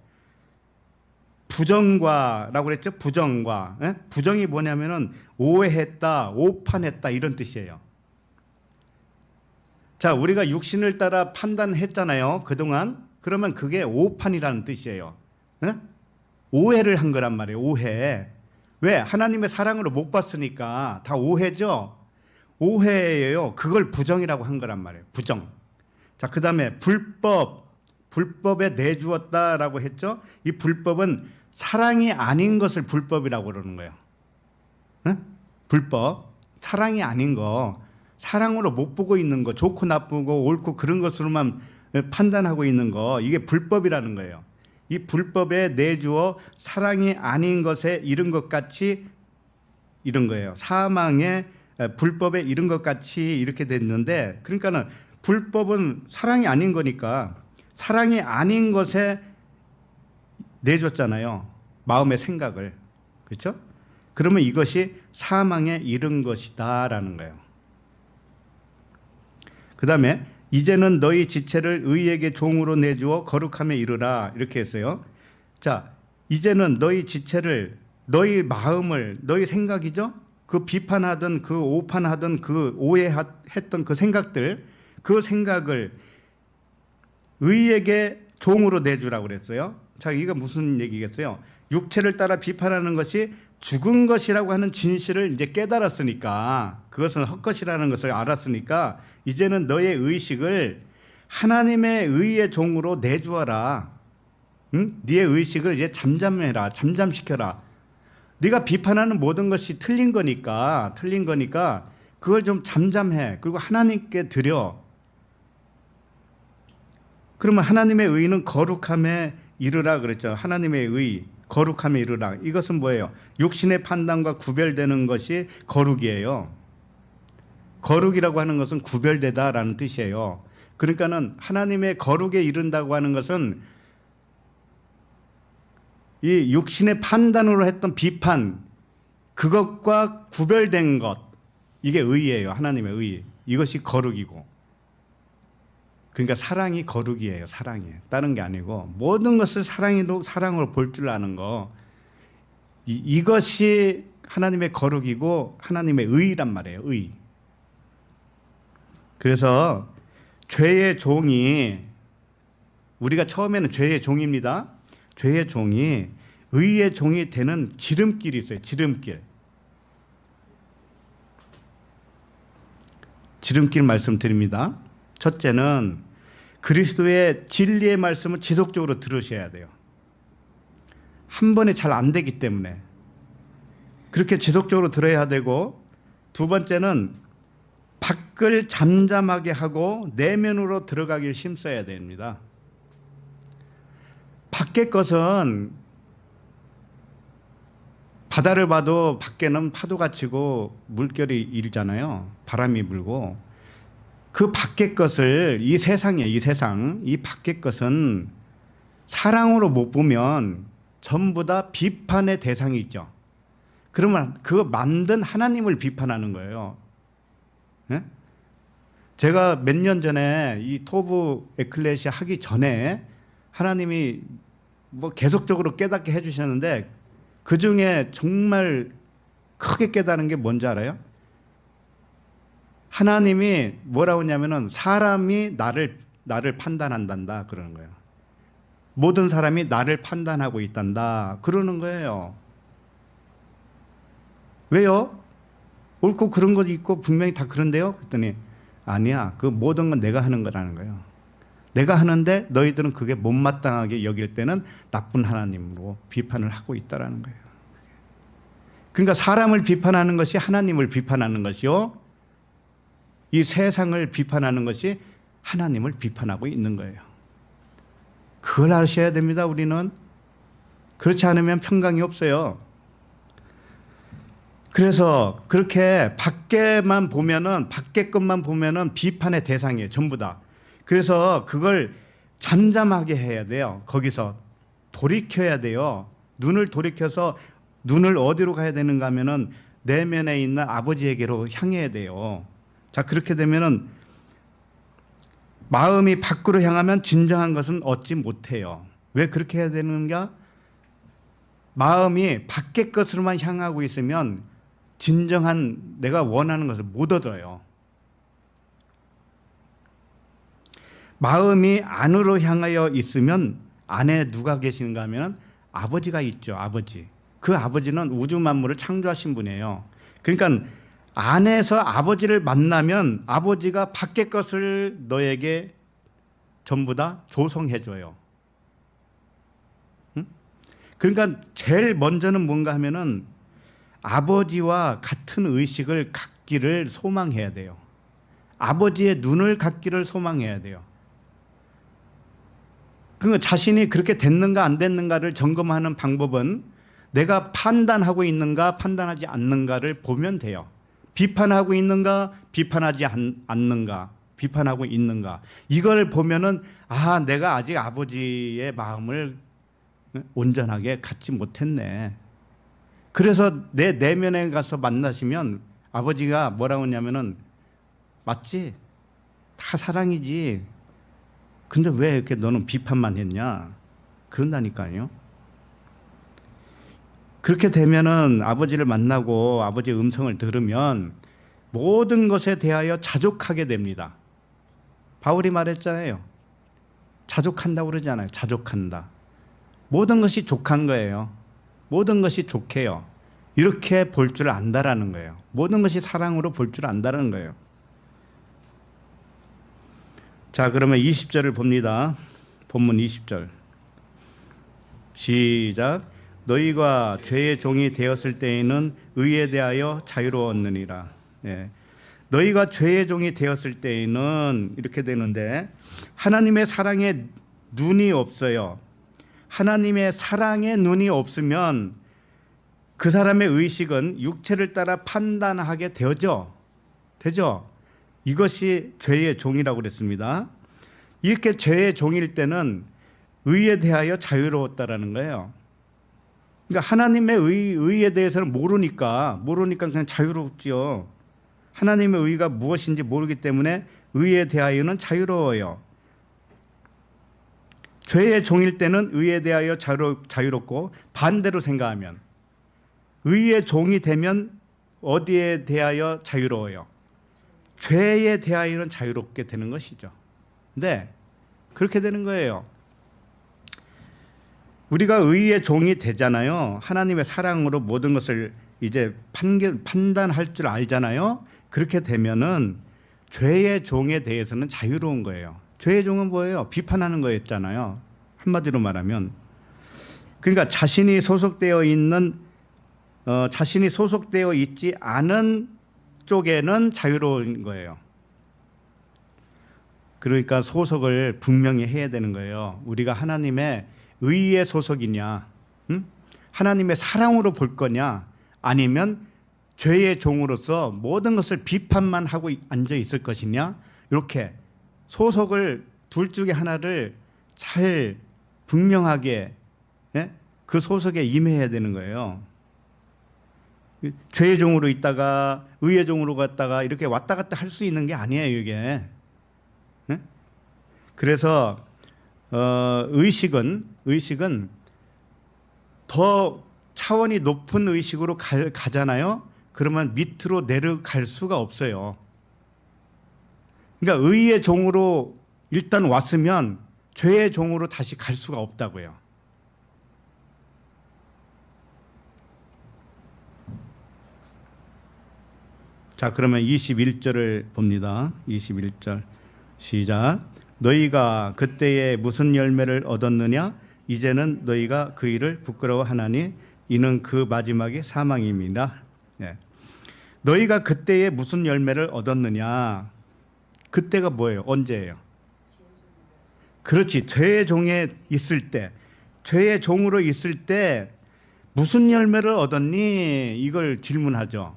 부정과라고 그랬죠? 부정과. 에? 예? 부정이 뭐냐면은 오해했다, 오판했다 이런 뜻이에요. 자, 우리가 육신을 따라 판단했잖아요. 그동안. 그러면 그게 오판이라는 뜻이에요. 응? 오해를 한 거란 말이에요. 오해. 왜? 하나님의 사랑으로 못 봤으니까 다 오해죠. 오해예요. 그걸 부정이라고 한 거란 말이에요. 부정. 자, 그다음에 불법. 불법에 내주었다라고 했죠. 이 불법은 사랑이 아닌 것을 불법이라고 그러는 거예요. 응? 불법. 사랑이 아닌 거. 사랑으로 못 보고 있는 거, 좋고 나쁘고 옳고 그런 것으로만 판단하고 있는 거, 이게 불법이라는 거예요. 이 불법에 내주어 사랑이 아닌 것에 이른 것 같이 이런 거예요. 사망에 불법에 이른 것 같이 이렇게 됐는데, 그러니까는 불법은 사랑이 아닌 거니까 사랑이 아닌 것에 내줬잖아요. 마음의 생각을. 그렇죠? 그러면 이것이 사망에 이른 것이다라는 거예요. 그 다음에 이제는 너희 지체를 의에게 종으로 내주어 거룩함에 이르라 이렇게 했어요. 자, 이제는 너희 지체를 너희 마음을 너희 생각이죠. 그 비판하던 그 오판하던 그 오해했던 그 생각들 그 생각을 의에게 종으로 내주라고 그랬어요. 자, 이게 무슨 얘기겠어요? 육체를 따라 비판하는 것이 죽은 것이라고 하는 진실을 이제 깨달았으니까 그것은 헛것이라는 것을 알았으니까 이제는 너의 의식을 하나님의 의의 종으로 내주어라. 응? 네의 의식을 이제 잠잠해라. 잠잠시켜라. 네가 비판하는 모든 것이 틀린 거니까 틀린 거니까 그걸 좀 잠잠해. 그리고 하나님께 드려. 그러면 하나님의 의는 거룩함에 이르라 그랬죠. 하나님의 의. 거룩함에 이르라. 이것은 뭐예요? 육신의 판단과 구별되는 것이 거룩이에요. 거룩이라고 하는 것은 구별되다라는 뜻이에요. 그러니까는 하나님의 거룩에 이른다고 하는 것은 이 육신의 판단으로 했던 비판 그것과 구별된 것 이게 의예요. 하나님의 의. 이것이 거룩이고 그러니까 사랑이 거룩이에요. 사랑이 다른 게 아니고 모든 것을 사랑으로 사랑으로 볼줄 아는 거 이, 이것이 하나님의 거룩이고 하나님의 의란 말이에요. 의. 그래서 죄의 종이 우리가 처음에는 죄의 종입니다. 죄의 종이 의의 종이 되는 지름길이 있어요. 지름길. 지름길 말씀드립니다. 첫째는 그리스도의 진리의 말씀을 지속적으로 들으셔야 돼요. 한 번에 잘 안 되기 때문에 그렇게 지속적으로 들어야 되고 두 번째는 밖을 잠잠하게 하고 내면으로 들어가길 힘써야 됩니다. 밖에 것은 바다를 봐도 밖에는 파도가 치고 물결이 일잖아요. 바람이 불고 그 밖의 것을 이 세상에 이 세상 이 밖의 것은 사랑으로 못 보면 전부 다 비판의 대상이 있죠. 그러면 그 만든 하나님을 비판하는 거예요. 네? 제가 몇 년 전에 이 토브 에클레시 하기 전에 하나님이 뭐 계속적으로 깨닫게 해주셨는데 그 중에 정말 크게 깨달은 게 뭔지 알아요? 하나님이 뭐라고 하냐면은 사람이 나를 나를 판단한단다 그러는 거예요. 모든 사람이 나를 판단하고 있단다 그러는 거예요. 왜요? 옳고 그런 것도 있고 분명히 다 그런데요. 그랬더니 아니야. 그 모든 건 내가 하는 거라는 거예요. 내가 하는데 너희들은 그게 못마땅하게 여길 때는 나쁜 하나님으로 비판을 하고 있다라는 거예요. 그러니까 사람을 비판하는 것이 하나님을 비판하는 것이요. 이 세상을 비판하는 것이 하나님을 비판하고 있는 거예요. 그걸 아셔야 됩니다, 우리는. 그렇지 않으면 평강이 없어요. 그래서 그렇게 밖에만 보면은, 밖에 것만 보면은 비판의 대상이에요, 전부 다. 그래서 그걸 잠잠하게 해야 돼요. 거기서 돌이켜야 돼요. 눈을 돌이켜서 눈을 어디로 가야 되는가 하면은 내면에 있는 아버지에게로 향해야 돼요. 자, 그렇게 되면은 마음이 밖으로 향하면 진정한 것은 얻지 못해요. 왜 그렇게 해야 되는가? 마음이 밖의 것으로만 향하고 있으면 진정한 내가 원하는 것을 못 얻어요. 마음이 안으로 향하여 있으면 안에 누가 계시가 하면 아버지가 있죠. 아버지. 그 아버지는 우주 만물을 창조하신 분이에요. 그러니까 안에서 아버지를 만나면 아버지가 밖의 것을 너에게 전부 다 조성해 줘요. 응? 그러니까 제일 먼저는 뭔가 하면은 아버지와 같은 의식을 갖기를 소망해야 돼요. 아버지의 눈을 갖기를 소망해야 돼요. 그 자신이 그렇게 됐는가 안 됐는가를 점검하는 방법은 내가 판단하고 있는가 판단하지 않는가를 보면 돼요. 비판하고 있는가, 비판하지 않는가, 비판하고 있는가. 이걸 보면은 아, 내가 아직 아버지의 마음을 온전하게 갖지 못했네. 그래서 내 내면에 가서 만나시면 아버지가 뭐라고 하냐면은 맞지? 다 사랑이지. 근데 왜 이렇게 너는 비판만 했냐? 그런다니까요. 그렇게 되면은 아버지를 만나고 아버지의 음성을 들으면 모든 것에 대하여 자족하게 됩니다. 바울이 말했잖아요. 자족한다 그러지 않아요. 자족한다. 모든 것이 족한 거예요. 모든 것이 족해요 이렇게 볼 줄 안다라는 거예요. 모든 것이 사랑으로 볼 줄 안다라는 거예요. 자, 그러면 20절을 봅니다. 본문 20절. 시작. 너희가 죄의 종이 되었을 때에는 의에 대하여 자유로웠느니라. 예. 너희가 죄의 종이 되었을 때에는 이렇게 되는데 하나님의 사랑에 눈이 없어요. 하나님의 사랑에 눈이 없으면 그 사람의 의식은 육체를 따라 판단하게 되죠. 되죠. 이것이 죄의 종이라고 그랬습니다. 이렇게 죄의 종일 때는 의에 대하여 자유로웠다라는 거예요. 그러니까 하나님의 의, 의에 대해서는 모르니까 모르니까 그냥 자유롭지요. 하나님의 의가 무엇인지 모르기 때문에 의에 대하여는 자유로워요. 죄의 종일 때는 의에 대하여 자유로, 자유롭고 반대로 생각하면 의의 종이 되면 어디에 대하여 자유로워요? 죄에 대하여는 자유롭게 되는 것이죠. 네, 그렇게 되는 거예요. 우리가 의의 종이 되잖아요. 하나님의 사랑으로 모든 것을 이제 판결, 판단할 줄 알잖아요. 그렇게 되면은 죄의 종에 대해서는 자유로운 거예요. 죄의 종은 뭐예요? 비판하는 거였잖아요. 한마디로 말하면 그러니까 자신이 소속되어 있는 어, 자신이 소속되어 있지 않은 쪽에는 자유로운 거예요. 그러니까 소속을 분명히 해야 되는 거예요. 우리가 하나님의 의의 소속이냐, 음? 하나님의 사랑으로 볼 거냐, 아니면 죄의 종으로서 모든 것을 비판만 하고 앉아 있을 것이냐, 이렇게 소속을 둘 중에 하나를 잘 분명하게 예? 그 소속에 임해야 되는 거예요. 죄의 종으로 있다가 의의 종으로 갔다가 이렇게 왔다 갔다 할 수 있는 게 아니에요 이게. 예? 그래서 어, 의식은 의식은 더 차원이 높은 의식으로 가, 가잖아요. 그러면 밑으로 내려갈 수가 없어요. 그러니까 의의 종으로 일단 왔으면 죄의 종으로 다시 갈 수가 없다고요. 자, 그러면 21절을 봅니다. 21절. 시작. 너희가 그때에 무슨 열매를 얻었느냐? 이제는 너희가 그 일을 부끄러워하나니 이는 그마지막의 사망입니다. 예. 너희가 그때에 무슨 열매를 얻었느냐? 그때가 뭐예요? 언제예요? 그렇지. 죄의 종에 있을 때, 죄의 종으로 있을 때 무슨 열매를 얻었니? 이걸 질문하죠.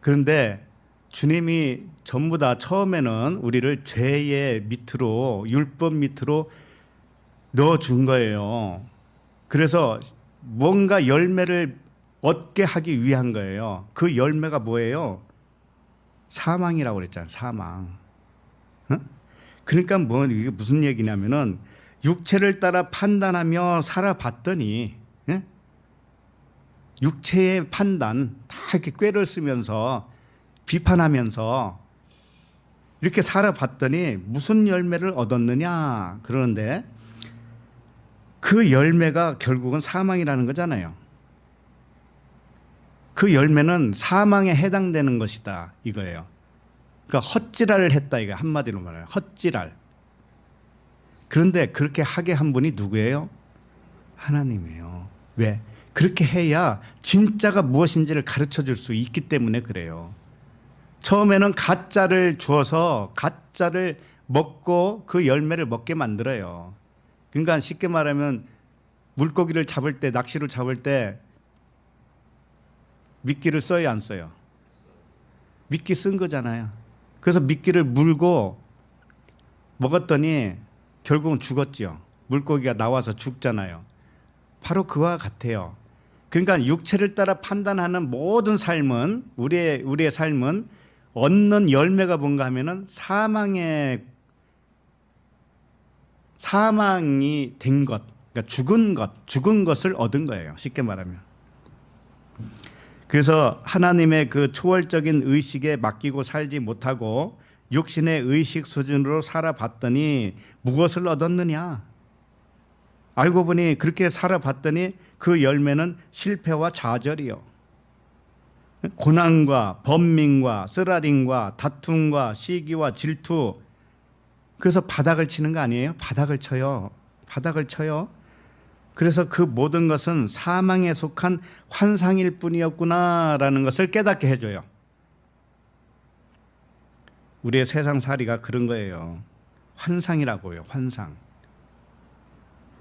그런데 주님이 전부 다 처음에는 우리를 죄의 밑으로 율법 밑으로 넣어준 거예요. 그래서 뭔가 열매를 얻게 하기 위한 거예요. 그 열매가 뭐예요? 사망이라고 그랬잖아요. 사망. 그러니까 뭐 이게 무슨 얘기냐면은 육체를 따라 판단하며 살아봤더니 예? 육체의 판단 다 이렇게 꾀를 쓰면서 비판하면서 이렇게 살아봤더니 무슨 열매를 얻었느냐 그러는데 그 열매가 결국은 사망이라는 거잖아요. 그 열매는 사망에 해당되는 것이다 이거예요. 그러니까 헛질랄을 했다 이거 한마디로 말해요. 헛질랄 그런데 그렇게 하게 한 분이 누구예요? 하나님이에요. 왜? 그렇게 해야 진짜가 무엇인지를 가르쳐 줄 수 있기 때문에 그래요. 처음에는 가짜를 주어서 가짜를 먹고 그 열매를 먹게 만들어요. 그러니까 쉽게 말하면 물고기를 잡을 때 낚시를 잡을 때 미끼를 써요 안 써요? 미끼 쓴 거잖아요. 그래서 미끼를 물고 먹었더니 결국은 죽었죠. 물고기가 나와서 죽잖아요. 바로 그와 같아요. 그러니까 육체를 따라 판단하는 모든 삶은 우리의 우리의 삶은 얻는 열매가 뭔가 하면은 사망의 사망이 된 것, 그러니까 죽은 것, 죽은 것을 얻은 거예요. 쉽게 말하면. 그래서 하나님의 그 초월적인 의식에 맡기고 살지 못하고 육신의 의식 수준으로 살아봤더니 무엇을 얻었느냐? 알고 보니 그렇게 살아봤더니 그 열매는 실패와 좌절이요. 고난과 범민과 쓰라림과 다툼과 시기와 질투 그래서 바닥을 치는 거 아니에요? 바닥을 쳐요. 바닥을 쳐요. 그래서 그 모든 것은 사망에 속한 환상일 뿐이었구나라는 것을 깨닫게 해줘요. 우리의 세상살이가 그런 거예요. 환상이라고요. 환상.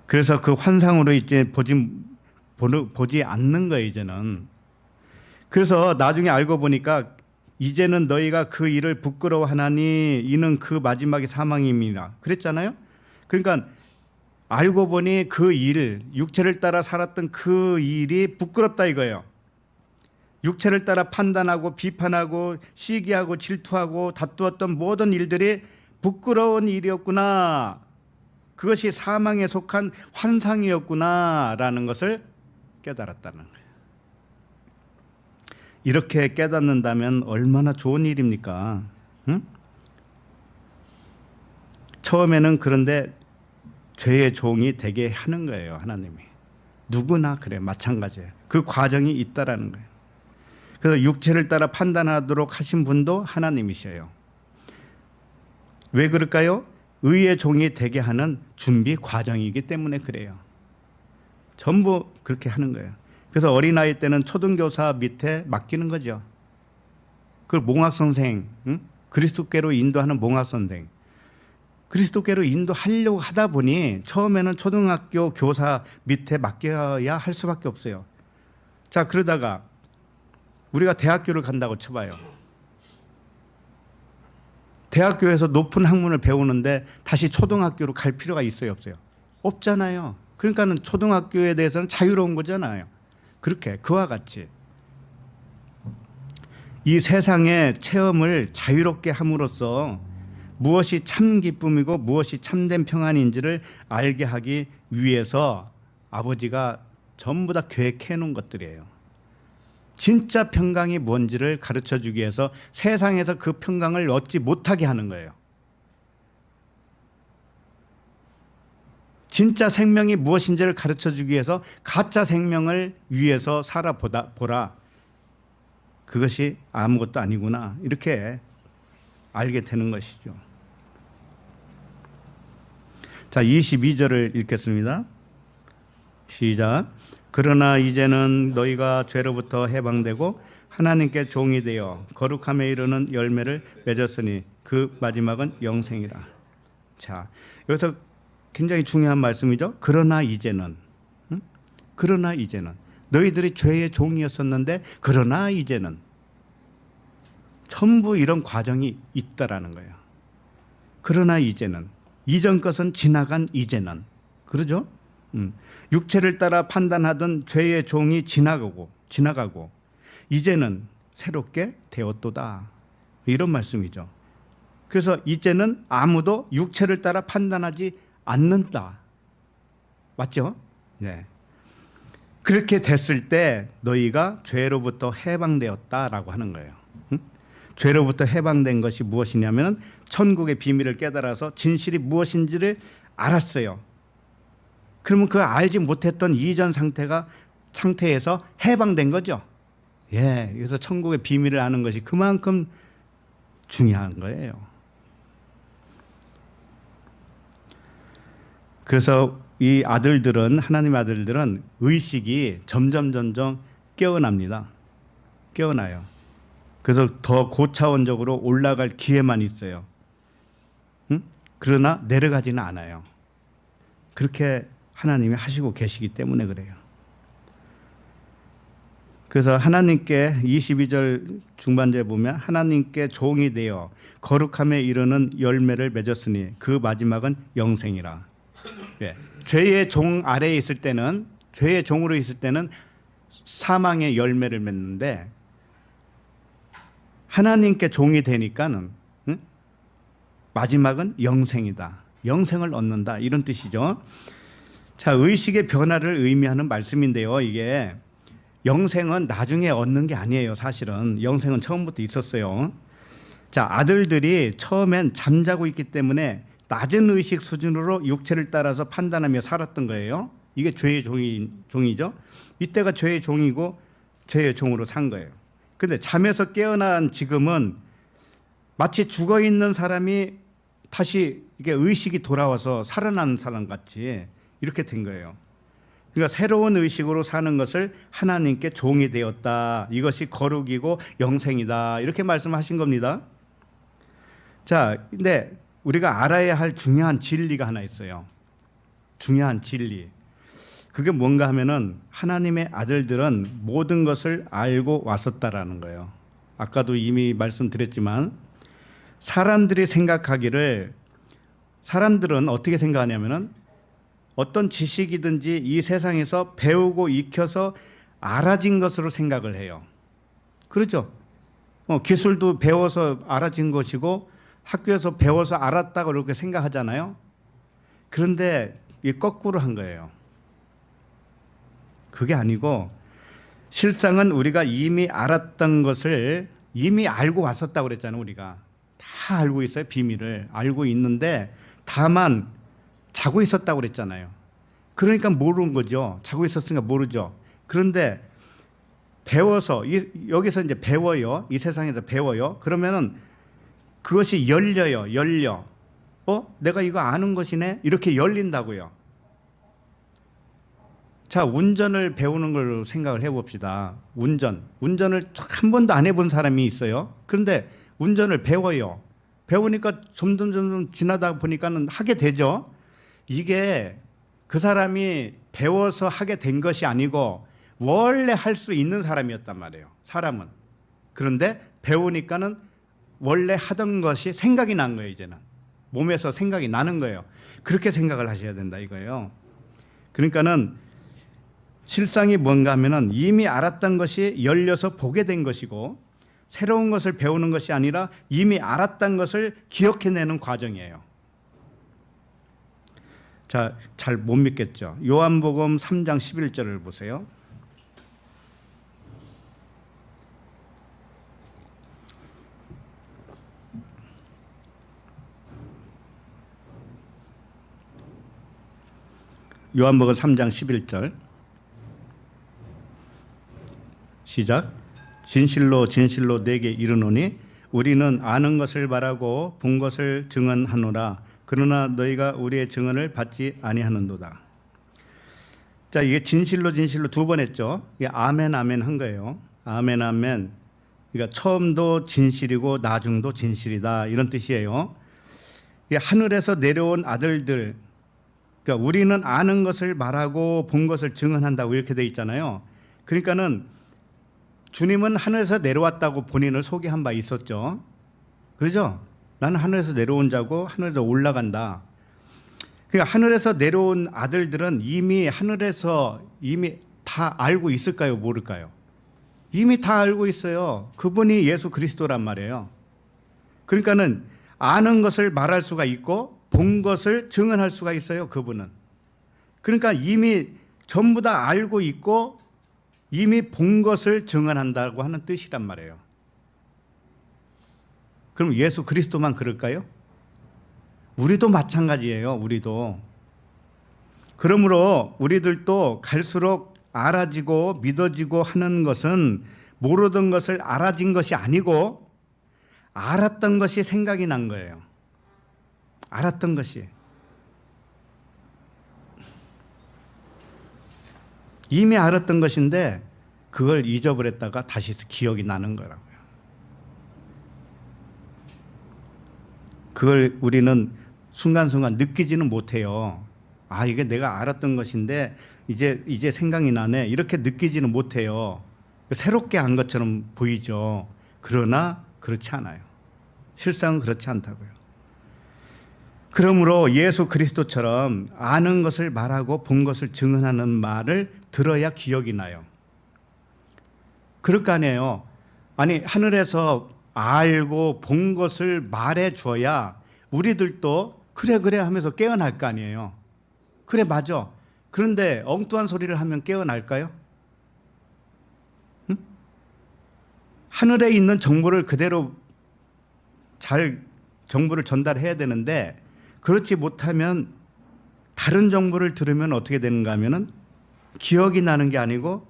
그래서 그 환상으로 이제 보지, 보지 않는 거예요. 이제는. 그래서 나중에 알고 보니까 이제는 너희가 그 일을 부끄러워하나니 이는 그 마지막의 사망입니다. 그랬잖아요. 그러니까 알고 보니 그 일, 육체를 따라 살았던 그 일이 부끄럽다 이거예요. 육체를 따라 판단하고 비판하고 시기하고 질투하고 다투었던 모든 일들이 부끄러운 일이었구나. 그것이 사망에 속한 환상이었구나라는 것을 깨달았다는 거예요. 이렇게 깨닫는다면 얼마나 좋은 일입니까? 응? 처음에는 그런데 죄의 종이 되게 하는 거예요, 하나님이. 누구나 그래, 마찬가지예요. 그 과정이 있다라는 거예요. 그래서 육체를 따라 판단하도록 하신 분도 하나님이셔요. 왜 그럴까요? 의의 종이 되게 하는 준비 과정이기 때문에 그래요. 전부 그렇게 하는 거예요. 그래서 어린아이 때는 초등교사 밑에 맡기는 거죠. 그 몽학선생, 응? 그리스도께로 인도하는 몽학선생. 그리스도께로 인도하려고 하다 보니 처음에는 초등학교 교사 밑에 맡겨야 할 수밖에 없어요. 자, 그러다가 우리가 대학교를 간다고 쳐봐요. 대학교에서 높은 학문을 배우는데 다시 초등학교로 갈 필요가 있어요, 없어요? 없잖아요. 그러니까는 초등학교에 대해서는 자유로운 거잖아요. 그렇게 그와 같이 이 세상의 체험을 자유롭게 함으로써 무엇이 참 기쁨이고 무엇이 참된 평안인지를 알게 하기 위해서 아버지가 전부 다 계획해 놓은 것들이에요. 진짜 평강이 뭔지를 가르쳐 주기 위해서 세상에서 그 평강을 얻지 못하게 하는 거예요. 진짜 생명이 무엇인지를 가르쳐 주기 위해서 가짜 생명을 위해서 살아보다 보라. 그것이 아무것도 아니구나. 이렇게 알게 되는 것이죠. 자, 22절을 읽겠습니다. 시작. 그러나 이제는 너희가 죄로부터 해방되고 하나님께 종이 되어 거룩함에 이르는 열매를 맺었으니 그 마지막은 영생이라. 자, 여기서 굉장히 중요한 말씀이죠. 그러나 이제는 그러나 이제는 너희들이 죄의 종이었었는데 그러나 이제는 전부 이런 과정이 있다라는 거예요. 그러나 이제는 이전 것은 지나간 이제는 그러죠? 음. 육체를 따라 판단하던 죄의 종이 지나가고 지나가고 이제는 새롭게 되었도다 이런 말씀이죠. 그래서 이제는 아무도 육체를 따라 판단하지 않는다. 맞죠? 네. 그렇게 됐을 때 너희가 죄로부터 해방되었다라고 하는 거예요. 응? 죄로부터 해방된 것이 무엇이냐면 천국의 비밀을 깨달아서 진실이 무엇인지를 알았어요. 그러면 그 알지 못했던 이전 상태가 상태에서 해방된 거죠. 예, 그래서 천국의 비밀을 아는 것이 그만큼 중요한 거예요. 그래서 이 아들들은 하나님 아들들은 의식이 점점 점점 깨어납니다. 깨어나요. 그래서 더 고차원적으로 올라갈 기회만 있어요. 응? 그러나 내려가지는 않아요. 그렇게 하나님이 하시고 계시기 때문에 그래요. 그래서 하나님께 22절 중반제 보면 하나님께 종이 되어 거룩함에 이르는 열매를 맺었으니 그 마지막은 영생이라. 예. 죄의 종 아래에 있을 때는 죄의 종으로 있을 때는 사망의 열매를 맺는데 하나님께 종이 되니까는 응? 마지막은 영생이다. 영생을 얻는다. 이런 뜻이죠. 자, 의식의 변화를 의미하는 말씀인데요. 이게 영생은 나중에 얻는 게 아니에요. 사실은 영생은 처음부터 있었어요. 자, 아들들이 처음엔 잠자고 있기 때문에 낮은 의식 수준으로 육체를 따라서 판단하며 살았던 거예요. 이게 죄의 종이, 종이죠. 이때가 죄의 종이고 죄의 종으로 산 거예요. 근데 잠에서 깨어난 지금은 마치 죽어 있는 사람이 다시 이게 의식이 돌아와서 살아난 사람 같이 이렇게 된 거예요. 그러니까 새로운 의식으로 사는 것을 하나님께 종이 되었다. 이것이 거룩이고 영생이다. 이렇게 말씀하신 겁니다. 자, 근데 우리가 알아야 할 중요한 진리가 하나 있어요. 중요한 진리. 그게 뭔가 하면은 하나님의 아들들은 모든 것을 알고 왔었다라는 거예요. 아까도 이미 말씀드렸지만 사람들이 생각하기를 사람들은 어떻게 생각하냐면은 어떤 지식이든지 이 세상에서 배우고 익혀서 알아진 것으로 생각을 해요. 그렇죠? 어, 기술도 배워서 알아진 것이고 학교에서 배워서 알았다고 이렇게 생각하잖아요. 그런데 이 거꾸로 한 거예요. 그게 아니고 실상은 우리가 이미 알았던 것을 이미 알고 왔었다고 그랬잖아요. 우리가 다 알고 있어요. 비밀을 알고 있는데 다만 자고 있었다고 그랬잖아요. 그러니까 모르는 거죠. 자고 있었으니까 모르죠. 그런데 배워서 이, 여기서 이제 배워요. 이 세상에서 배워요. 그러면은 그것이 열려요. 열려. 어? 내가 이거 아는 것이네? 이렇게 열린다고요. 자, 운전을 배우는 걸로 생각을 해봅시다. 운전. 운전을 한 번도 안 해본 사람이 있어요. 그런데 운전을 배워요. 배우니까 점점 점점 지나다 보니까는 하게 되죠. 이게 그 사람이 배워서 하게 된 것이 아니고 원래 할 수 있는 사람이었단 말이에요. 사람은. 그런데 배우니까는 원래 하던 것이 생각이 난 거예요, 이제는. 몸에서 생각이 나는 거예요. 그렇게 생각을 하셔야 된다 이거예요. 그러니까는 실상이 뭔가 하면은 이미 알았던 것이 열려서 보게 된 것이고 새로운 것을 배우는 것이 아니라 이미 알았던 것을 기억해내는 과정이에요. 자, 잘 못 믿겠죠. 요한복음 3장 11절을 보세요. 요한복음 3장 11절 시작 진실로 진실로 내게 이르노니 우리는 아는 것을 바라고 본 것을 증언하노라 그러나 너희가 우리의 증언을 받지 아니하는도다. 자 이게 진실로 진실로 두 번 했죠. 이게 아멘 아멘 한 거예요. 아멘 아멘. 그러니까 처음도 진실이고 나중도 진실이다 이런 뜻이에요. 하늘에서 내려온 아들들 그러니까 우리는 아는 것을 말하고 본 것을 증언한다고 이렇게 돼 있잖아요. 그러니까는 주님은 하늘에서 내려왔다고 본인을 소개한 바 있었죠. 그렇죠 나는 하늘에서 내려온 자고 하늘에서 올라간다. 그러니까 하늘에서 내려온 아들들은 이미 하늘에서 이미 다 알고 있을까요? 모를까요? 이미 다 알고 있어요. 그분이 예수 그리스도란 말이에요. 그러니까는 아는 것을 말할 수가 있고 본 것을 증언할 수가 있어요. 그분은. 그러니까 이미 전부 다 알고 있고 이미 본 것을 증언한다고 하는 뜻이란 말이에요. 그럼 예수 그리스도만 그럴까요? 우리도 마찬가지예요. 우리도. 그러므로 우리들도 갈수록 알아지고 믿어지고 하는 것은 모르던 것을 알아진 것이 아니고 알았던 것이 생각이 난 거예요. 알았던 것이 이미 알았던 것인데 그걸 잊어버렸다가 다시 기억이 나는 거라고요. 그걸 우리는 순간순간 느끼지는 못해요. 아, 이게 내가 알았던 것인데 이제 이제 생각이 나네. 이렇게 느끼지는 못해요. 새롭게 한 것처럼 보이죠. 그러나 그렇지 않아요. 실상은 그렇지 않다고요. 그러므로 예수 그리스도처럼 아는 것을 말하고 본 것을 증언하는 말을 들어야 기억이 나요. 그럴 거 아니에요. 아니, 하늘에서 알고 본 것을 말해 줘야 우리들도 그래, 그래 하면서 깨어날 거 아니에요. 그래, 맞아. 그런데 엉뚱한 소리를 하면 깨어날까요? 응? 하늘에 있는 정보를 그대로 잘 정보를 전달해야 되는데 그렇지 못하면 다른 정보를 들으면 어떻게 되는가 하면은 기억이 나는 게 아니고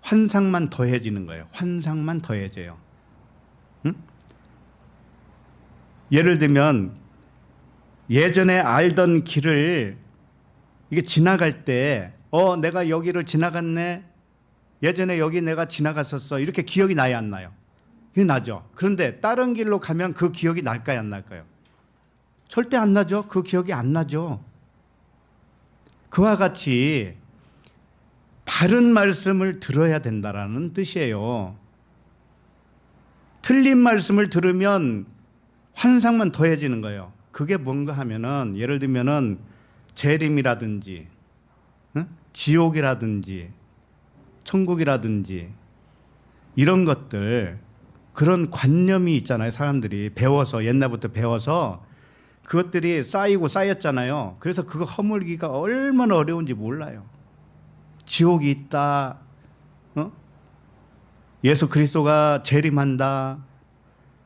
환상만 더해지는 거예요. 환상만 더해져요. 응? 예를 들면 예전에 알던 길을 이게 지나갈 때, 어, 내가 여기를 지나갔네. 예전에 여기 내가 지나갔었어. 이렇게 기억이 나야 안 나요? 그게 나죠. 그런데 다른 길로 가면 그 기억이 날까요? 안 날까요? 절대 안 나죠. 그 기억이 안 나죠. 그와 같이 바른 말씀을 들어야 된다라는 뜻이에요. 틀린 말씀을 들으면 환상만 더해지는 거예요. 그게 뭔가 하면은 예를 들면은 재림이라든지 응? 지옥이라든지 천국이라든지 이런 것들 그런 관념이 있잖아요. 사람들이 배워서 옛날부터 배워서 그것들이 쌓이고 쌓였잖아요. 그래서 그거 허물기가 얼마나 어려운지 몰라요. 지옥이 있다. 어? 예수 그리스도가 재림한다.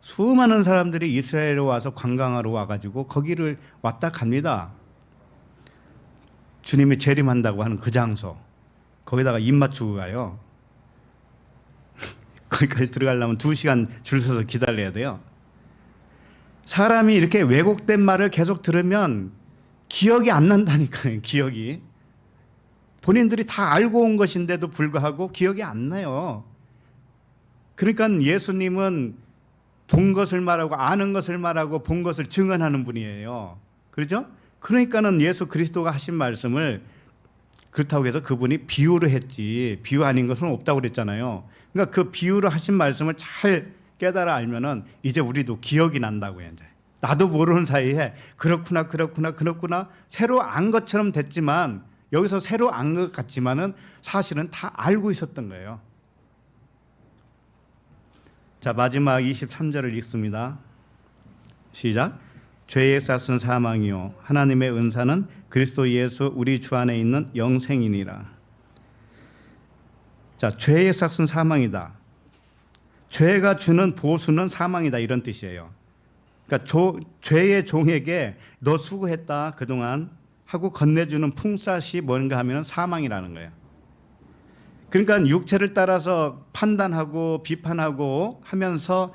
수많은 사람들이 이스라엘에 와서 관광하러 와가지고 거기를 왔다 갑니다. 주님이 재림한다고 하는 그 장소. 거기다가 입 맞추고 가요. 거기까지 들어가려면 두 시간 줄 서서 기다려야 돼요. 사람이 이렇게 왜곡된 말을 계속 들으면 기억이 안 난다니까요, 기억이. 본인들이 다 알고 온 것인데도 불구하고 기억이 안 나요. 그러니까 예수님은 본 것을 말하고 아는 것을 말하고 본 것을 증언하는 분이에요. 그렇죠? 그러니까는 예수 그리스도가 하신 말씀을 그렇다고 해서 그분이 비유를 했지 비유 아닌 것은 없다고 그랬잖아요. 그러니까 그 비유로 하신 말씀을 잘 깨달아 알면은 이제 우리도 기억이 난다고요, 이제. 나도 모르는 사이에 그렇구나, 그렇구나, 그렇구나. 새로 안 것처럼 됐지만 여기서 새로 안 것 같지만은 사실은 다 알고 있었던 거예요. 자, 마지막 23절을 읽습니다. 시작. 죄의 싹은 사망이요 하나님의 은사는 그리스도 예수 우리 주 안에 있는 영생이니라. 자, 죄의 싹은 사망이다. 죄가 주는 보수는 사망이다 이런 뜻이에요. 그러니까 조, 죄의 종에게 너 수고했다 그동안 하고 건네주는 풍사시 뭔가 하면 사망이라는 거예요. 그러니까 육체를 따라서 판단하고 비판하고 하면서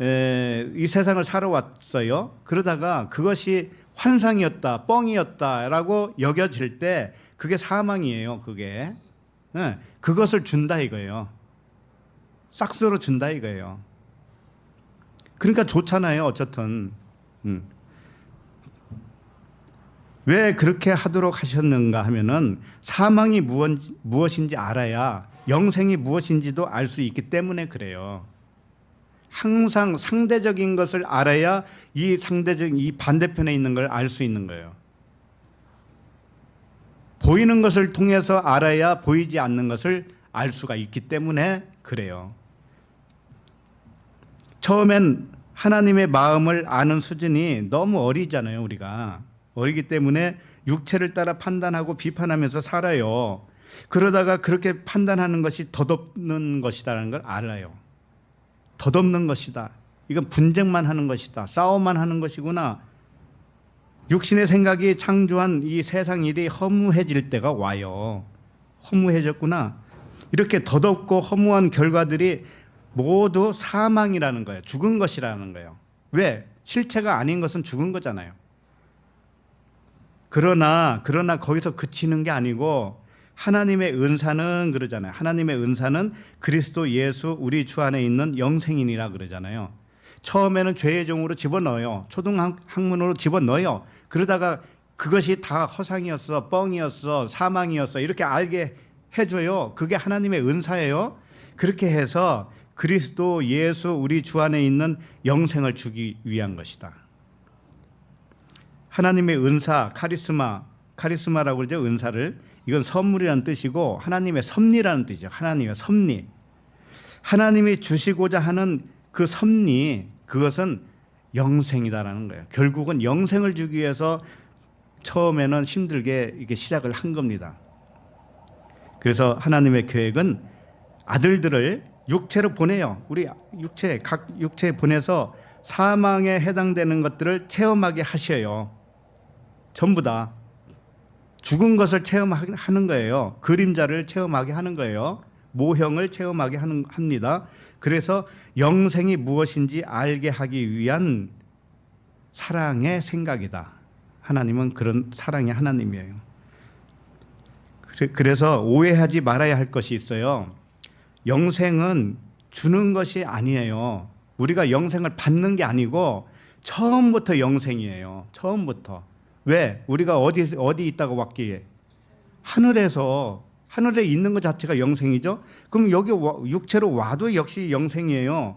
에, 이 세상을 살아왔어요. 그러다가 그것이 환상이었다, 뻥이었다라고 여겨질 때 그게 사망이에요. 그게 네, 그것을 준다 이거예요. 싹쓸어 준다 이거예요. 그러니까 좋잖아요. 어쨌든 음. 왜 그렇게 하도록 하셨는가 하면은 사망이 무언, 무엇인지 알아야 영생이 무엇인지도 알 수 있기 때문에 그래요. 항상 상대적인 것을 알아야 이상대적이 반대편에 있는 걸 알 수 있는 거예요. 보이는 것을 통해서 알아야 보이지 않는 것을 알 수가 있기 때문에 그래요. 처음엔 하나님의 마음을 아는 수준이 너무 어리잖아요, 우리가. 어리기 때문에 육체를 따라 판단하고 비판하면서 살아요. 그러다가 그렇게 판단하는 것이 덧없는 것이다라는 걸 알아요. 덧없는 것이다. 이건 분쟁만 하는 것이다. 싸움만 하는 것이구나. 육신의 생각이 창조한 이 세상 일이 허무해질 때가 와요. 허무해졌구나. 이렇게 덧없고 허무한 결과들이 모두 사망이라는 거예요. 죽은 것이라는 거예요. 왜? 실체가 아닌 것은 죽은 거잖아요. 그러나 그러나 거기서 그치는 게 아니고 하나님의 은사는 그러잖아요. 하나님의 은사는 그리스도 예수 우리 주 안에 있는 영생인이라 그러잖아요. 처음에는 죄의 종으로 집어넣어요. 초등학문으로 집어넣어요. 그러다가 그것이 다 허상이었어, 뻥이었어, 사망이었어 이렇게 알게 해줘요. 그게 하나님의 은사예요. 그렇게 해서 그리스도 예수 우리 주 안에 있는 영생을 주기 위한 것이다. 하나님의 은사, 카리스마, 카리스마라고 그러죠. 은사를 이건 선물이라는 뜻이고 하나님의 섭리라는 뜻이죠. 하나님의 섭리. 하나님이 주시고자 하는 그 섭리 그것은 영생이다라는 거예요. 결국은 영생을 주기 위해서 처음에는 힘들게 이게 시작을 한 겁니다. 그래서 하나님의 계획은 아들들을 육체로 보내요. 우리 육체 각 육체에 보내서 사망에 해당되는 것들을 체험하게 하셔요. 전부 다 죽은 것을 체험하는 거예요. 그림자를 체험하게 하는 거예요. 모형을 체험하게 하는, 합니다. 그래서 영생이 무엇인지 알게 하기 위한 사랑의 생각이다. 하나님은 그런 사랑의 하나님이에요. 그래서 오해하지 말아야 할 것이 있어요. 영생은 주는 것이 아니에요. 우리가 영생을 받는 게 아니고 처음부터 영생이에요. 처음부터. 왜? 우리가 어디 어디 있다가 왔기에 하늘에서 하늘에 있는 것 자체가 영생이죠. 그럼 여기 육체로 와도 역시 영생이에요.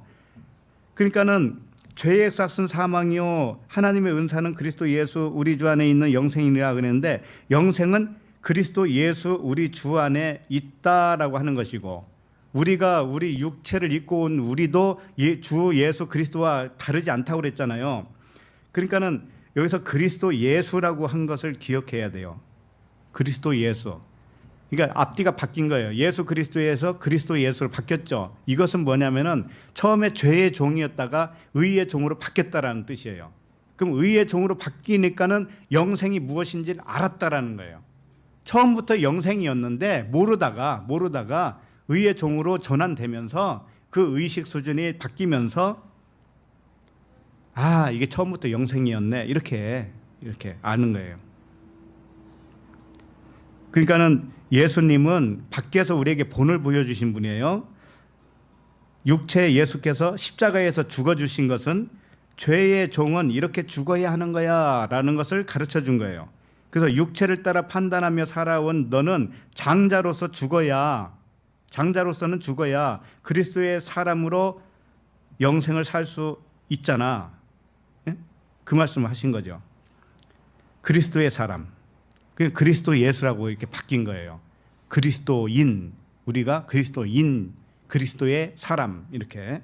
그러니까는 죄의 싹슨 사망이요 하나님의 은사는 그리스도 예수 우리 주 안에 있는 영생이라 그랬는데 영생은 그리스도 예수 우리 주 안에 있다라고 하는 것이고 우리가 우리 육체를 입고 온 우리도 예, 주 예수 그리스도와 다르지 않다고 그랬잖아요. 그러니까는 여기서 그리스도 예수라고 한 것을 기억해야 돼요. 그리스도 예수. 그러니까 앞뒤가 바뀐 거예요. 예수 그리스도에서 그리스도 예수로 바뀌었죠. 이것은 뭐냐면은 처음에 죄의 종이었다가 의의 종으로 바뀌었다라는 뜻이에요. 그럼 의의 종으로 바뀌니까는 영생이 무엇인지를 알았다라는 거예요. 처음부터 영생이었는데 모르다가 모르다가 의의 종으로 전환되면서 그 의식 수준이 바뀌면서 아 이게 처음부터 영생이었네 이렇게 이렇게 아는 거예요. 그러니까는 예수님은 밖에서 우리에게 본을 보여주신 분이에요. 육체 예수께서 십자가에서 죽어주신 것은 죄의 종은 이렇게 죽어야 하는 거야 라는 것을 가르쳐 준 거예요. 그래서 육체를 따라 판단하며 살아온 너는 장자로서 죽어야 장자로서는 죽어야 그리스도의 사람으로 영생을 살 수 있잖아. 예? 그 말씀을 하신 거죠. 그리스도의 사람. 그 그리스도 예수라고 이렇게 바뀐 거예요. 그리스도인 우리가 그리스도인 그리스도의 사람 이렇게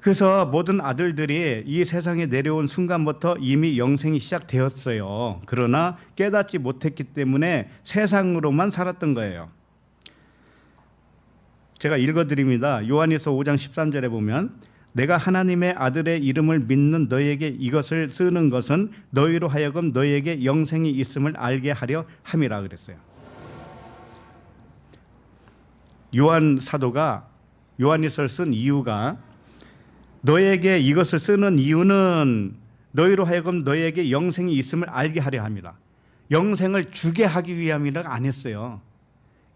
그래서 모든 아들들이 이 세상에 내려온 순간부터 이미 영생이 시작되었어요. 그러나 깨닫지 못했기 때문에 세상으로만 살았던 거예요. 제가 읽어드립니다. 요한에서 5장 13절에 보면 내가 하나님의 아들의 이름을 믿는 너희에게 이것을 쓰는 것은 너희로 하여금 너희에게 영생이 있음을 알게 하려 함이라 그랬어요. 요한 사도가 요한일서를 쓴 이유가 너에게 이것을 쓰는 이유는 너희로 하여금 너에게 영생이 있음을 알게 하려 합니다. 영생을 주게 하기 위함이라 안 했어요.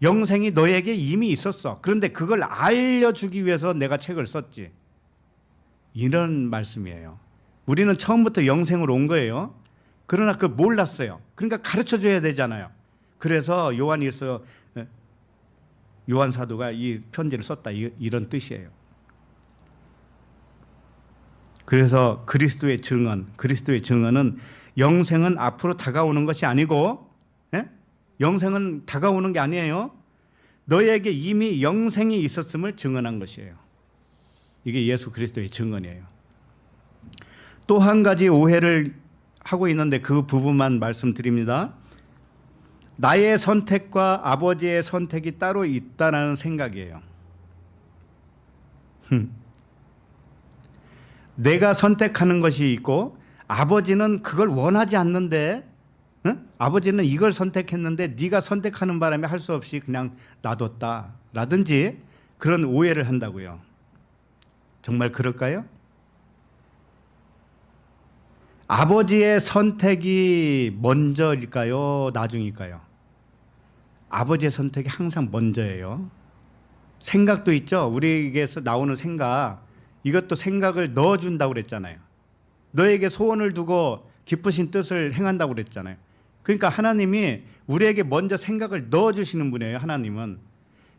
영생이 너에게 이미 있었어. 그런데 그걸 알려주기 위해서 내가 책을 썼지. 이런 말씀이에요. 우리는 처음부터 영생으로 온 거예요. 그러나 그 몰랐어요. 그러니까 가르쳐 줘야 되잖아요. 그래서 요한일서 요한 사도가 이 편지를 썼다 이런 뜻이에요. 그래서 그리스도의 증언, 그리스도의 증언은 영생은 앞으로 다가오는 것이 아니고 영생은 다가오는 게 아니에요. 너에게 이미 영생이 있었음을 증언한 것이에요. 이게 예수 그리스도의 증언이에요. 또 한 가지 오해를 하고 있는데 그 부분만 말씀드립니다. 나의 선택과 아버지의 선택이 따로 있다라는 생각이에요. 내가 선택하는 것이 있고 아버지는 그걸 원하지 않는데 아버지는 이걸 선택했는데 네가 선택하는 바람에 할 수 없이 그냥 놔뒀다라든지 그런 오해를 한다고요. 정말 그럴까요? 아버지의 선택이 먼저일까요? 나중일까요? 아버지의 선택이 항상 먼저예요. 생각도 있죠. 우리에게서 나오는 생각. 이것도 생각을 넣어준다고 그랬잖아요. 너에게 소원을 두고 기쁘신 뜻을 행한다고 그랬잖아요. 그러니까 하나님이 우리에게 먼저 생각을 넣어주시는 분이에요, 하나님은.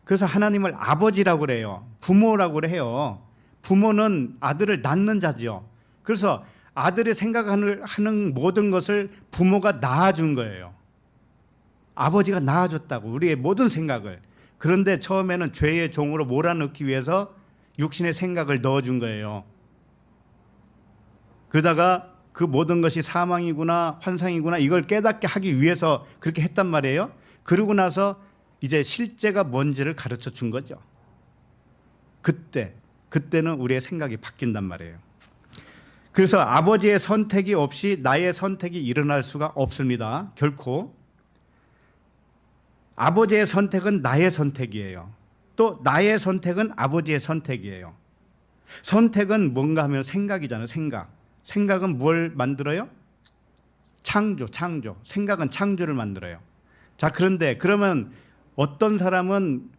그래서 하나님을 아버지라고 그래요. 부모라고 그요 부모는 아들을 낳는 자죠. 그래서 아들의 생각하는 모든 것을 부모가 낳아준 거예요. 아버지가 낳아줬다고 우리의 모든 생각을. 그런데 처음에는 죄의 종으로 몰아넣기 위해서 육신의 생각을 넣어준 거예요. 그러다가 그 모든 것이 사망이구나 환상이구나 이걸 깨닫게 하기 위해서 그렇게 했단 말이에요. 그러고 나서 이제 실제가 뭔지를 가르쳐 준 거죠. 그때 그때는 우리의 생각이 바뀐단 말이에요. 그래서 아버지의 선택이 없이 나의 선택이 일어날 수가 없습니다. 결코 아버지의 선택은 나의 선택이에요. 또 나의 선택은 아버지의 선택이에요. 선택은 뭔가 하면 생각이잖아요. 생각. 생각은 뭘 만들어요? 창조, 창조. 생각은 창조를 만들어요. 자, 그런데 그러면 어떤 사람은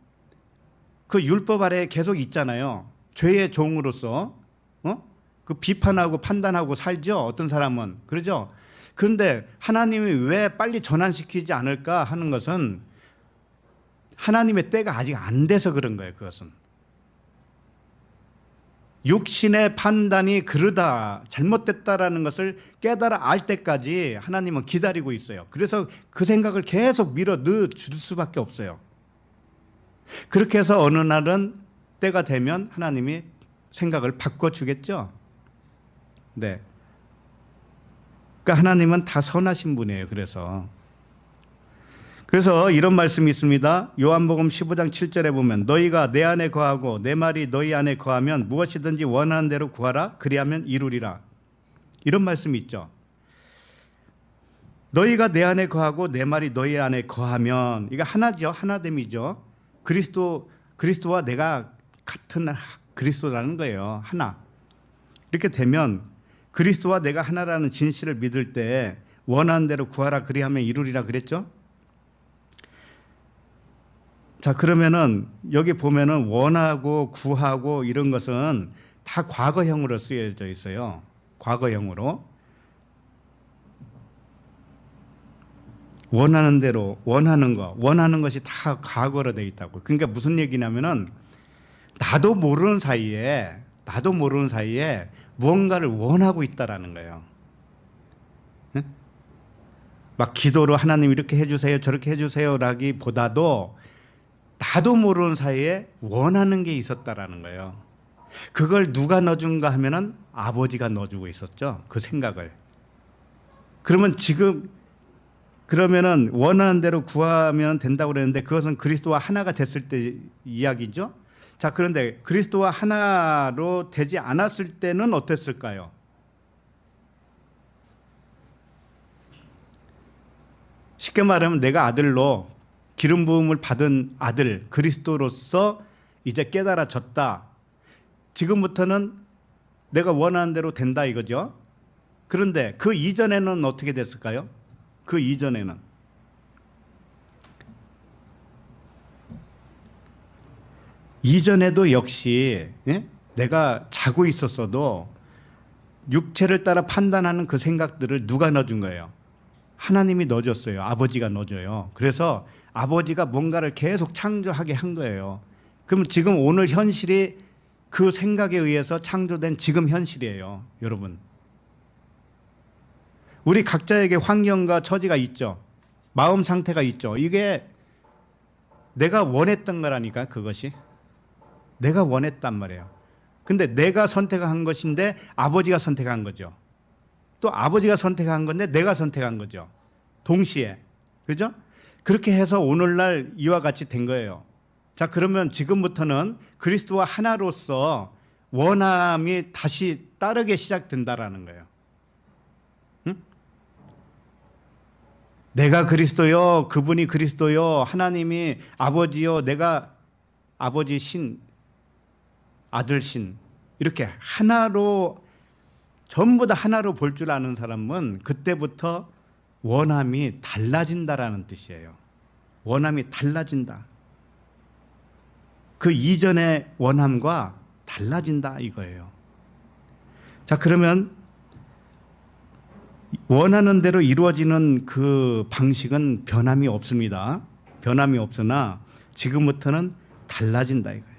그 율법 아래 계속 있잖아요. 죄의 종으로서 어? 그 비판하고 판단하고 살죠. 어떤 사람은 그러죠. 그런데 하나님이 왜 빨리 전환시키지 않을까 하는 것은 하나님의 때가 아직 안 돼서 그런 거예요. 그것은 육신의 판단이 그르다 잘못됐다라는 것을 깨달아 알 때까지 하나님은 기다리고 있어요. 그래서 그 생각을 계속 밀어 넣어줄 수밖에 없어요. 그렇게 해서 어느 날은 때가 되면 하나님이 생각을 바꿔 주겠죠. 네. 그러니까 하나님은 다 선하신 분이에요. 그래서 그래서 이런 말씀이 있습니다. 요한복음 15장 7절에 보면 너희가 내 안에 거하고 내 말이 너희 안에 거하면 무엇이든지 원하는 대로 구하라 그리하면 이루리라. 이런 말씀이 있죠. 너희가 내 안에 거하고 내 말이 너희 안에 거하면 이게 하나죠. 하나됨이죠. 그리스도 그리스도와 내가 같은 그리스도라는 거예요. 하나. 이렇게 되면 그리스도와 내가 하나라는 진실을 믿을 때 원하는 대로 구하라 그리하면 이루리라 그랬죠? 자, 그러면은 여기 보면은 원하고 구하고 이런 것은 다 과거형으로 쓰여져 있어요. 과거형으로. 원하는 대로 원하는 거 원하는 것이 다 과거로 되어 있다고 그러니까 무슨 얘기냐면은 나도 모르는 사이에 나도 모르는 사이에 무언가를 원하고 있다라는 거예요 막 기도로 하나님 이렇게 해주세요 저렇게 해주세요라기보다도 나도 모르는 사이에 원하는 게 있었다라는 거예요. 그걸 누가 넣어준가 하면은 아버지가 넣어주고 있었죠. 그 생각을. 그러면 지금 그러면은 원하는 대로 구하면 된다고 그랬는데 그것은 그리스도와 하나가 됐을 때 이야기죠. 자, 그런데 그리스도와 하나로 되지 않았을 때는 어땠을까요? 쉽게 말하면 내가 아들로 기름 부음을 받은 아들 그리스도로서 이제 깨달아졌다. 지금부터는 내가 원하는 대로 된다 이거죠. 그런데 그 이전에는 어떻게 됐을까요? 그 이전에는 이전에도 역시 예? 내가 자고 있었어도 육체를 따라 판단하는 그 생각들을 누가 넣어준 거예요? 하나님이 넣어줬어요. 아버지가 넣어줘요. 그래서 아버지가 뭔가를 계속 창조하게 한 거예요. 그럼 지금 오늘 현실이 그 생각에 의해서 창조된 지금 현실이에요, 여러분. 우리 각자에게 환경과 처지가 있죠. 마음 상태가 있죠. 이게 내가 원했던 거라니까, 그것이. 내가 원했단 말이에요. 근데 내가 선택한 것인데 아버지가 선택한 거죠. 또 아버지가 선택한 건데 내가 선택한 거죠. 동시에. 그죠? 그렇게 해서 오늘날 이와 같이 된 거예요. 자, 그러면 지금부터는 그리스도와 하나로서 원함이 다시 따르게 시작된다라는 거예요. 내가 그리스도요, 그분이 그리스도요, 하나님이 아버지요, 내가 아버지 신, 아들 신, 이렇게 하나로, 전부 다 하나로 볼 줄 아는 사람은 그때부터 원함이 달라진다라는 뜻이에요. 원함이 달라진다. 그 이전의 원함과 달라진다 이거예요. 자, 그러면 원하는 대로 이루어지는 그 방식은 변함이 없습니다. 변함이 없으나 지금부터는 달라진다 이거예요.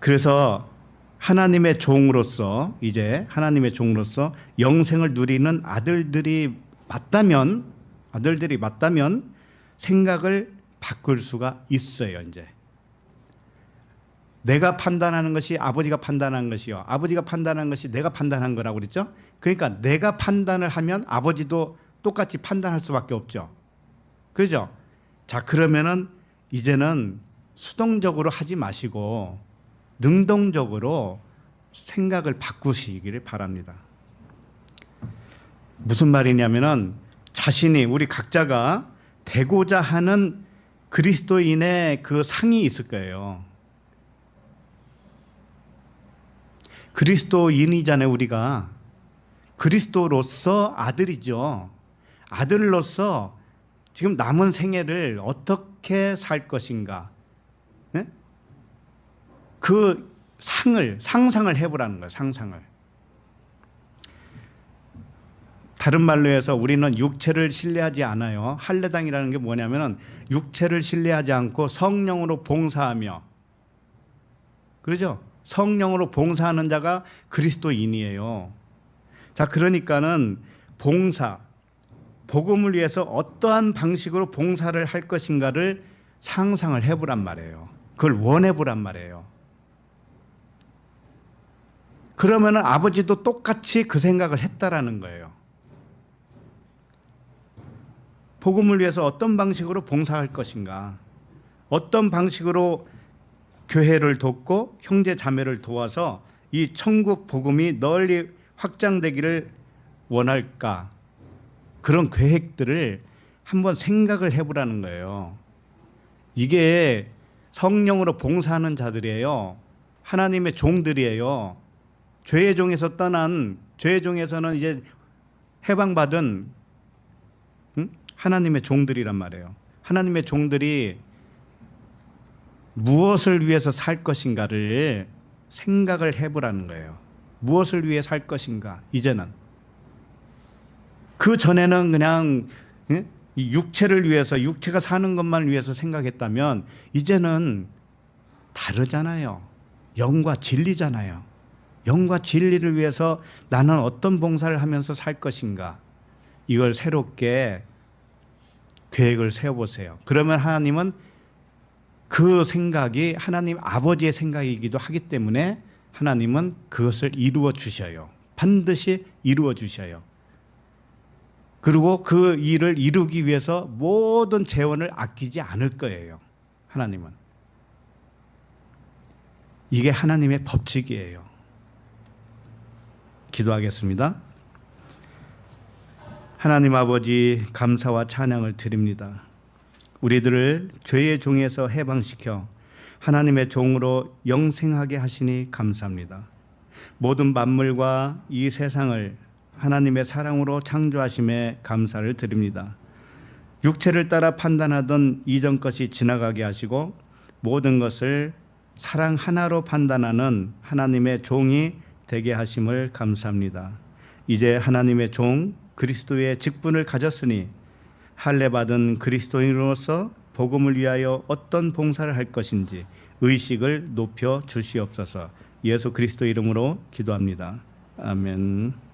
그래서 하나님의 종으로서 이제 하나님의 종으로서 영생을 누리는 아들들이 맞다면 아들들이 맞다면 생각을 바꿀 수가 있어요, 이제. 내가 판단하는 것이 아버지가 판단한 것이요. 아버지가 판단한 것이 내가 판단한 거라고 그랬죠? 그러니까 내가 판단을 하면 아버지도 똑같이 판단할 수밖에 없죠. 그죠? 자, 그러면은 이제는 수동적으로 하지 마시고 능동적으로 생각을 바꾸시기를 바랍니다. 무슨 말이냐면은 자신이 우리 각자가 되고자 하는 그리스도인의 그 상이 있을 거예요. 그리스도인이잖아요, 우리가. 그리스도로서 아들이죠. 아들로서 지금 남은 생애를 어떻게 살 것인가. 네? 그 상을, 상상을 해보라는 거예요, 상상을. 다른 말로 해서 우리는 육체를 신뢰하지 않아요. 할례당이라는 게 뭐냐면은 육체를 신뢰하지 않고 성령으로 봉사하며 그러죠? 성령으로 봉사하는 자가 그리스도인이에요. 자, 그러니까는 봉사 복음을 위해서 어떠한 방식으로 봉사를 할 것인가를 상상을 해 보란 말이에요. 그걸 원해 보란 말이에요. 그러면은 아버지도 똑같이 그 생각을 했다라는 거예요. 복음을 위해서 어떤 방식으로 봉사할 것인가? 어떤 방식으로 교회를 돕고 형제 자매를 도와서 이 천국 복음이 널리 확장되기를 원할까? 그런 계획들을 한번 생각을 해보라는 거예요. 이게 성령으로 봉사하는 자들이에요. 하나님의 종들이에요. 죄의 종에서 떠난 죄의 종에서는 이제 해방받은 하나님의 종들이란 말이에요. 하나님의 종들이 무엇을 위해서 살 것인가를 생각을 해보라는 거예요. 무엇을 위해 살 것인가, 이제는. 그 전에는 그냥 육체를 위해서, 육체가 사는 것만 위해서 생각했다면, 이제는 다르잖아요. 영과 진리잖아요. 영과 진리를 위해서 나는 어떤 봉사를 하면서 살 것인가. 이걸 새롭게 계획을 세워보세요. 그러면 하나님은 그 생각이 하나님 아버지의 생각이기도 하기 때문에 하나님은 그것을 이루어 주셔요. 반드시 이루어 주셔요. 그리고 그 일을 이루기 위해서 모든 재원을 아끼지 않을 거예요. 하나님은. 이게 하나님의 법칙이에요. 기도하겠습니다. 하나님 아버지 감사와 찬양을 드립니다. 우리들을 죄의 종에서 해방시켜 하나님의 종으로 영생하게 하시니 감사합니다. 모든 만물과 이 세상을 하나님의 사랑으로 창조하심에 감사를 드립니다. 육체를 따라 판단하던 이전 것이 지나가게 하시고 모든 것을 사랑 하나로 판단하는 하나님의 종이 되게 하심을 감사합니다. 이제 하나님의 종 그리스도의 직분을 가졌으니 할례 받은 그리스도인으로서 복음을 위하여 어떤 봉사를 할 것인지 의식을 높여 주시옵소서. 예수 그리스도 이름으로 기도합니다. 아멘.